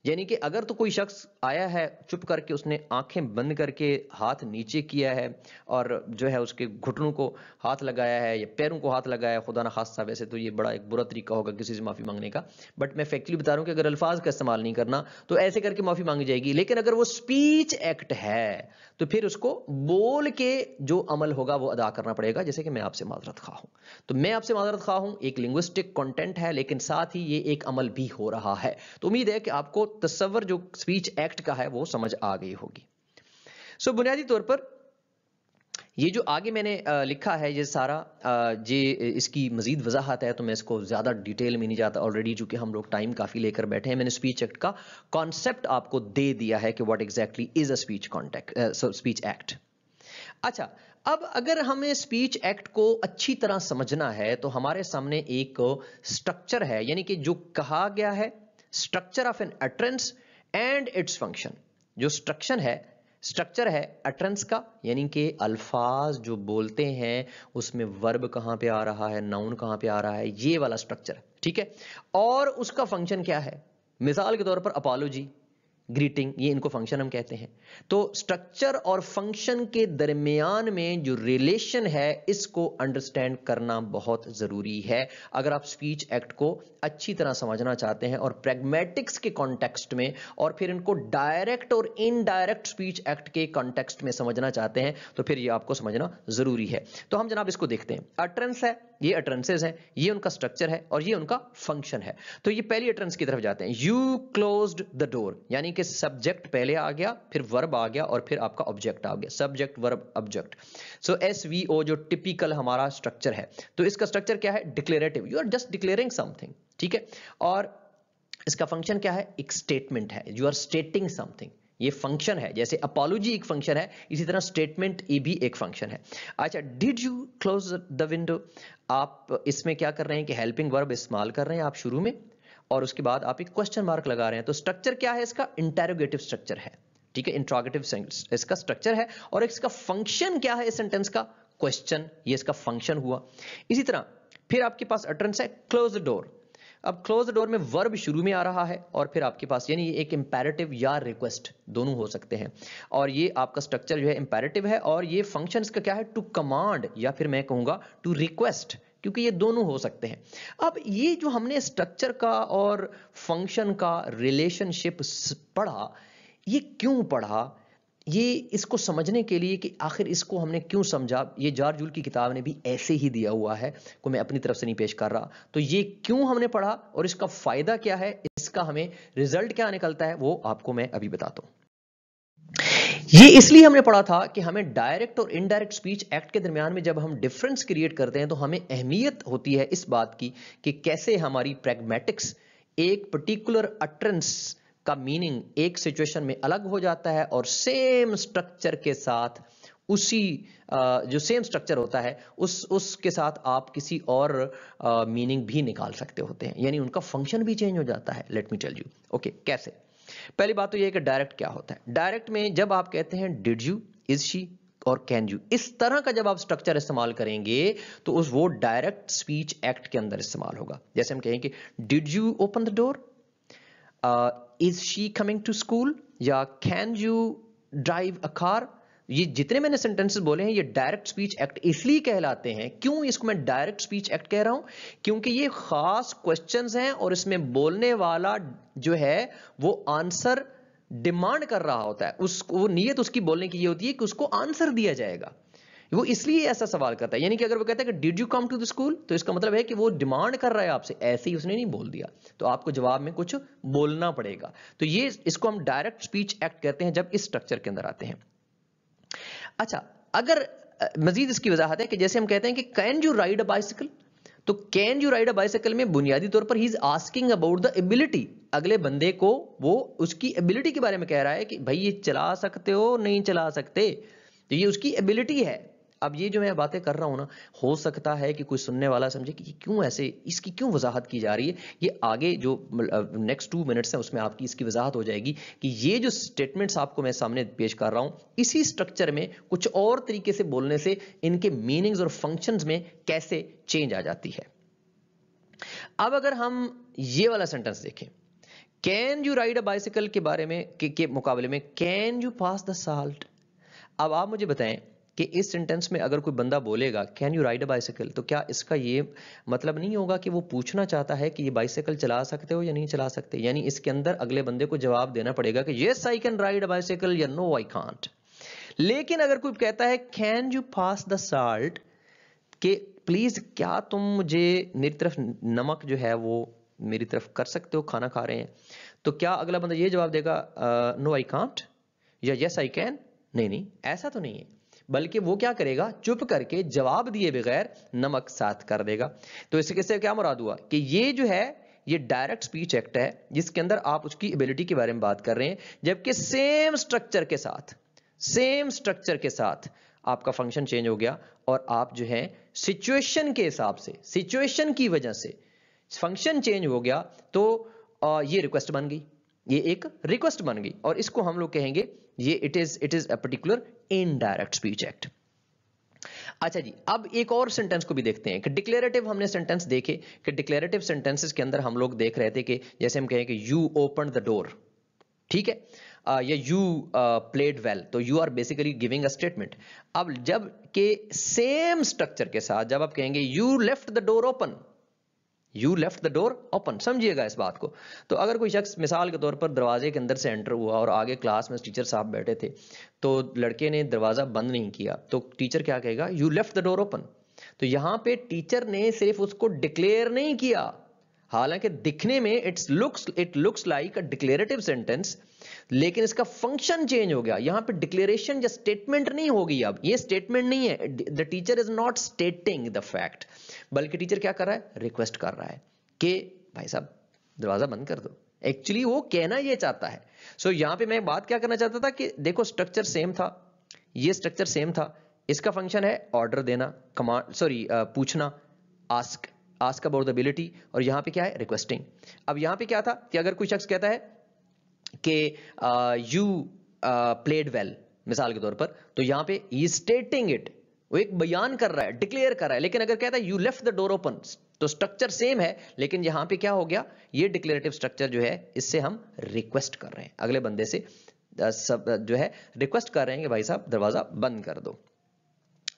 यानी कि अगर तो कोई शख्स आया है चुप करके उसने आंखें बंद करके हाथ नीचे किया है और जो है उसके घुटनों को हाथ लगाया है या पैरों को हाथ लगाया है खुदा ना खासा वैसे तो ये बड़ा एक बुरा तरीका होगा किसी से माफ़ी मांगने का बट मैं फैक्चुअली बता रहा हूँ कि अगर अल्फाज का इस्तेमाल नहीं करना तो ऐसे करके माफ़ी मांगी जाएगी लेकिन अगर वो स्पीच एक्ट है तो फिर उसको बोल के जो अमल होगा वो अदा करना पड़ेगा जैसे कि मैं आपसे माजरत खा हूँ तो मैं आपसे माजरत खा हूँ एक लिंग्विस्टिक कॉन्टेंट है लेकिन साथ ही ये एक अमल भी हो रहा है तो उम्मीद है कि आपको तस्वर जो स्पीच एक्ट का है वो समझ आ गई होगी सो so, बुनियादी तौर पर ये जो आगे मैंने लिखा है ये सारा ये इसकी मज़ीद वजाहत है तो मैं इसको ज़्यादा डिटेल में नहीं जाता ऑलरेडी चूंकि हम लोग टाइम काफ़ी लेकर बैठे हैं मैंने स्पीच एक्ट का कॉन्सेप्ट आपको दे दिया है कि what exactly is a speech contact speech act अच्छा अब अगर हमें स्पीच एक्ट को अच्छी तरह समझना है तो हमारे सामने एक स्ट्रक्चर है यानी कि जो कहा गया है structure of an utterance and its function जो स्ट्रक्चर है स्ट्रक्चर है अट्रेंस का यानी कि अल्फाज जो बोलते हैं उसमें वर्ब कहां पे आ रहा है नाउन कहां पे आ रहा है ये वाला स्ट्रक्चर ठीक है और उसका फंक्शन क्या है मिसाल के तौर पर अपोलोजी ग्रीटिंग ये इनको फंक्शन हम कहते हैं तो स्ट्रक्चर और फंक्शन के दरमियान में जो रिलेशन है इसको अंडरस्टैंड करना बहुत ज़रूरी है अगर आप स्पीच एक्ट को अच्छी तरह समझना चाहते हैं और प्रेगमेटिक्स के कॉन्टेक्स्ट में और फिर इनको डायरेक्ट और इनडायरेक्ट स्पीच एक्ट के कॉन्टेक्स्ट में समझना चाहते हैं तो फिर ये आपको समझना ज़रूरी है तो हम जनाब इसको देखते हैं अट्रेंस है ये अट्रेंसेज है ये उनका स्ट्रक्चर है और ये उनका फंक्शन है तो ये पहली अट्रेंस की तरफ जाते हैं यू क्लोज द डोर यानी यानी कि सब्जेक्ट पहले आ गया फिर वर्ब आ गया और फिर आपका ऑब्जेक्ट आ गया subject verb object so S V O जो टिपिकल हमारा स्ट्रक्चर है तो इसका स्ट्रक्चर क्या है declarative you are just declaring something ठीक है और इसका फंक्शन क्या है एक स्टेटमेंट है यू आर स्टेटिंग समथिंग ये फंक्शन है जैसे अपोलॉजी एक फंक्शन है इसी तरह स्टेटमेंट ये भी एक फंक्शन है अच्छा did you close the window आप इसमें क्या कर रहे हैं कि हेल्पिंग वर्ब इस्तेमाल कर रहे हैं आप शुरू में और उसके बाद आप एक क्वेश्चन मार्क लगा रहे हैं तो स्ट्रक्चर क्या है इसका इंटेरोगेटिव स्ट्रक्चर है ठीक है इंट्रोगेटिव इसका स्ट्रक्चर है और इसका फंक्शन क्या है इस सेंटेंस का क्वेश्चन ये इसका फंक्शन हुआ इसी तरह फिर आपके पास अटरेंस है क्लोज डोर अब क्लोज डोर में वर्ब शुरू में आ रहा है और फिर आपके पास यानी एक इंपेरेटिव या रिक्वेस्ट दोनों हो सकते हैं और ये आपका स्ट्रक्चर जो है इंपेरेटिव है और ये फंक्शन इसका क्या है टू कमांड या फिर मैं कहूंगा टू रिक्वेस्ट क्योंकि ये दोनों हो सकते हैं अब ये जो हमने स्ट्रक्चर का और फंक्शन का रिलेशनशिप पढ़ा ये क्यों पढ़ा ये इसको समझने के लिए कि आखिर इसको हमने क्यों समझा ये जार जूल की किताब ने भी ऐसे ही दिया हुआ है को मैं अपनी तरफ से नहीं पेश कर रहा तो ये क्यों हमने पढ़ा और इसका फायदा क्या है इसका हमें रिजल्ट क्या निकलता है वो आपको मैं अभी बताता हूँ ये इसलिए हमने पढ़ा था कि हमें डायरेक्ट और इनडायरेक्ट स्पीच एक्ट के दरमियान में जब हम डिफरेंस क्रिएट करते हैं तो हमें अहमियत होती है इस बात की कि कैसे हमारी प्रैग्मेटिक्स एक पर्टिकुलर अटरेंस का मीनिंग एक सिचुएशन में अलग हो जाता है और सेम स्ट्रक्चर के साथ उसी जो सेम स्ट्रक्चर होता है उस उसके साथ आप किसी और मीनिंग भी निकाल सकते होते हैं यानी उनका फंक्शन भी चेंज हो जाता है let me tell you okay कैसे पहली बात तो यह कि डायरेक्ट क्या होता है डायरेक्ट में जब आप कहते हैं डिड यू इज शी और कैन यू इस तरह का जब आप स्ट्रक्चर इस्तेमाल करेंगे तो उस वो डायरेक्ट स्पीच एक्ट के अंदर इस्तेमाल होगा जैसे हम कहेंगे did you open the door is she coming to school या can you drive a car ये जितने मैंने सेंटेंसेस बोले हैं ये डायरेक्ट स्पीच एक्ट इसलिए कहलाते हैं क्यों इसको मैं डायरेक्ट स्पीच एक्ट कह रहा हूं क्योंकि ये खास क्वेश्चंस हैं और इसमें बोलने वाला जो है वो आंसर डिमांड कर रहा होता है उसको नीयत उसकी बोलने की ये होती है कि उसको आंसर दिया जाएगा वो इसलिए ऐसा सवाल करता है यानी कि अगर वो कहता है कि did you come to the school तो इसका मतलब है कि वो डिमांड कर रहा है आपसे ऐसे ही उसने नहीं बोल दिया तो आपको जवाब में कुछ बोलना पड़ेगा तो ये इसको हम डायरेक्ट स्पीच एक्ट कहते हैं जब इस स्ट्रक्चर के अंदर आते हैं अच्छा अगर मजीद इसकी वजाहत है कि जैसे हम कहते हैं कि can you ride a bicycle तो can you ride a bicycle में बुनियादी तौर पर ही is asking about the ability अगले बंदे को वो उसकी एबिलिटी के बारे में कह रहा है कि भाई ये चला सकते हो नहीं चला सकते तो ये उसकी एबिलिटी है अब ये जो मैं बातें कर रहा हूँ ना हो सकता है कि कोई सुनने वाला समझे कि क्यों ऐसे इसकी क्यों वजाहत की जा रही है ये आगे जो नेक्स्ट टू मिनट्स हैं उसमें आपकी इसकी वजाहत हो जाएगी कि ये जो स्टेटमेंट्स आपको मैं सामने पेश कर रहा हूँ इसी स्ट्रक्चर में कुछ और तरीके से बोलने से इनके मीनिंग्स और फंक्शंस में कैसे चेंज आ जाती है अब अगर हम ये वाला सेंटेंस देखें can you ride a bicycle के बारे में के, के मुकाबले में can you pass the salt अब आप मुझे बताएं कि इस सेंटेंस में अगर कोई बंदा बोलेगा can you ride a bicycle तो क्या इसका ये मतलब नहीं होगा कि वो पूछना चाहता है कि ये बाइसाइकिल चला सकते हो या नहीं चला सकते यानी इसके अंदर अगले बंदे को जवाब देना पड़ेगा कि yes I can ride a bicycle या नो आई कांट लेकिन अगर कोई कहता है can you pass the salt कि प्लीज क्या तुम मुझे मेरी तरफ नमक जो है वो मेरी तरफ कर सकते हो खाना खा रहे हैं तो क्या अगला बंदा ये जवाब देगा नो आई कांट या यस आई कैन नहीं नहीं ऐसा तो नहीं है बल्कि वो क्या करेगा चुप करके जवाब दिए बगैर नमक साथ कर देगा तो इसके क्या मुराद हुआ कि ये जो है ये डायरेक्ट स्पीच एक्ट है जिसके अंदर आप उसकी एबिलिटी के बारे में बात कर रहे हैं जबकि सेम स्ट्रक्चर के साथ सेम स्ट्रक्चर के साथ आपका फंक्शन चेंज हो गया और आप जो है सिचुएशन के हिसाब से सिचुएशन की वजह से फंक्शन चेंज हो गया तो ये रिक्वेस्ट बन गई ये एक रिक्वेस्ट बन गई और इसको हम लोग कहेंगे ये it is it is a particular indirect speech act अच्छा जी अब एक और सेंटेंस को भी देखते हैं कि डिक्लेरेटिव हमने सेंटेंस देखे कि डिक्लेरेटिव सेंटेंसेस के अंदर हम लोग देख रहे थे कि जैसे हम कहें कि यू ओपन द डोर ठीक है या यू प्लेड वेल तो you are basically giving a statement अब जब के सेम स्ट्रक्चर के साथ जब आप कहेंगे you left the door open you left the door open समझिएगा इस बात को तो अगर कोई शख्स मिसाल के तौर पर दरवाजे के अंदर से एंटर हुआ और आगे क्लास में टीचर साहब बैठे थे तो लड़के ने दरवाज़ा बंद नहीं किया तो टीचर क्या कहेगा you left the door open तो यहां पे टीचर ने सिर्फ उसको डिक्लेयर नहीं किया हालांकि दिखने में it's looks it looks like a declarative sentence लेकिन इसका फंक्शन चेंज हो गया यहां पे डिक्लेरेशन या स्टेटमेंट नहीं होगी अब ये स्टेटमेंट नहीं है the teacher is not stating the fact बल्कि टीचर क्या कर रहा है रिक्वेस्ट कर रहा है कि भाई साहब दरवाजा बंद कर दो एक्चुअली वो कहना ये चाहता है सो so, यहां पे मैं बात क्या करना चाहता था कि देखो स्ट्रक्चर सेम था ये स्ट्रक्चर सेम था इसका फंक्शन है ऑर्डर देना कमांड सॉरी पूछना ask ask about the ability और यहां पे क्या है रिक्वेस्टिंग अब यहां पे क्या था कि अगर कोई शख्स कहता है कि यू प्लेड वेल मिसाल के तौर पर तो यहां पे ई स्टेटिंग इट वो एक बयान कर रहा है डिक्लेयर कर रहा है लेकिन अगर कहता है you left the door open तो स्ट्रक्चर सेम है लेकिन यहां पे क्या हो गया ये डिक्लेरेटिव स्ट्रक्चर जो है इससे हम रिक्वेस्ट कर रहे हैं अगले बंदे से सब जो है रिक्वेस्ट कर रहे हैं कि भाई साहब दरवाजा बंद कर दो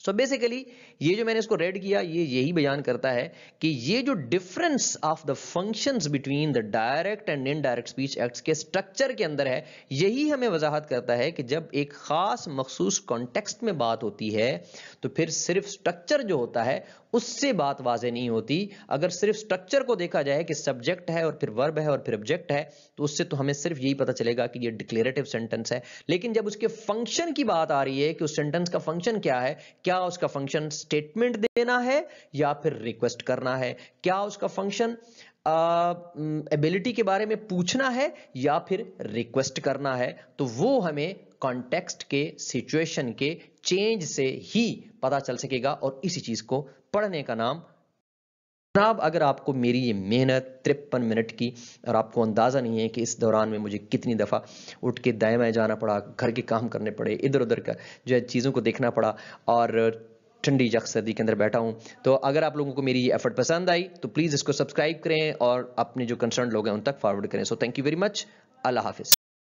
सो so बेसिकली ये जो मैंने इसको रेड किया ये यही बयान करता है कि ये जो difference of the functions between the direct and indirect speech acts के स्ट्रक्चर के अंदर है यही हमें वजाहत करता है कि जब एक ख़ास मखसूस कॉन्टेक्स्ट में बात होती है तो फिर सिर्फ स्ट्रक्चर जो होता है उससे बात वाजे नहीं होती अगर सिर्फ स्ट्रक्चर को देखा जाए कि सब्जेक्ट है और फिर वर्ब है और फिर ऑब्जेक्ट है तो उससे तो हमें सिर्फ यही पता चलेगा कि ये डिक्लेरेटिव सेंटेंस है लेकिन जब उसके फंक्शन की बात आ रही है कि उस सेंटेंस का फंक्शन क्या है क्या उसका फंक्शन स्टेटमेंट देना है या फिर रिक्वेस्ट करना है क्या उसका फंक्शन एबिलिटी के बारे में पूछना है या फिर रिक्वेस्ट करना है तो वो हमें कॉन्टेक्स्ट के सिचुएशन के चेंज से ही पता चल सकेगा और इसी चीज को पढ़ने का नाम जनाब अगर आपको मेरी ये मेहनत तिरपन मिनट की और आपको अंदाज़ा नहीं है कि इस दौरान में मुझे कितनी दफ़ा उठ के दाएं बाएं जाना पड़ा घर के काम करने पड़े इधर उधर का जो है चीज़ों को देखना पड़ा और ठंडी जख सर्दी के अंदर बैठा हूँ तो अगर आप लोगों को मेरी ये एफर्ट पसंद आई तो प्लीज़ इसको सब्सक्राइब करें और अपने जो कंसर्न लोग हैं उन तक फॉरवर्ड करें so thank you very much अल्लाह हाफिज़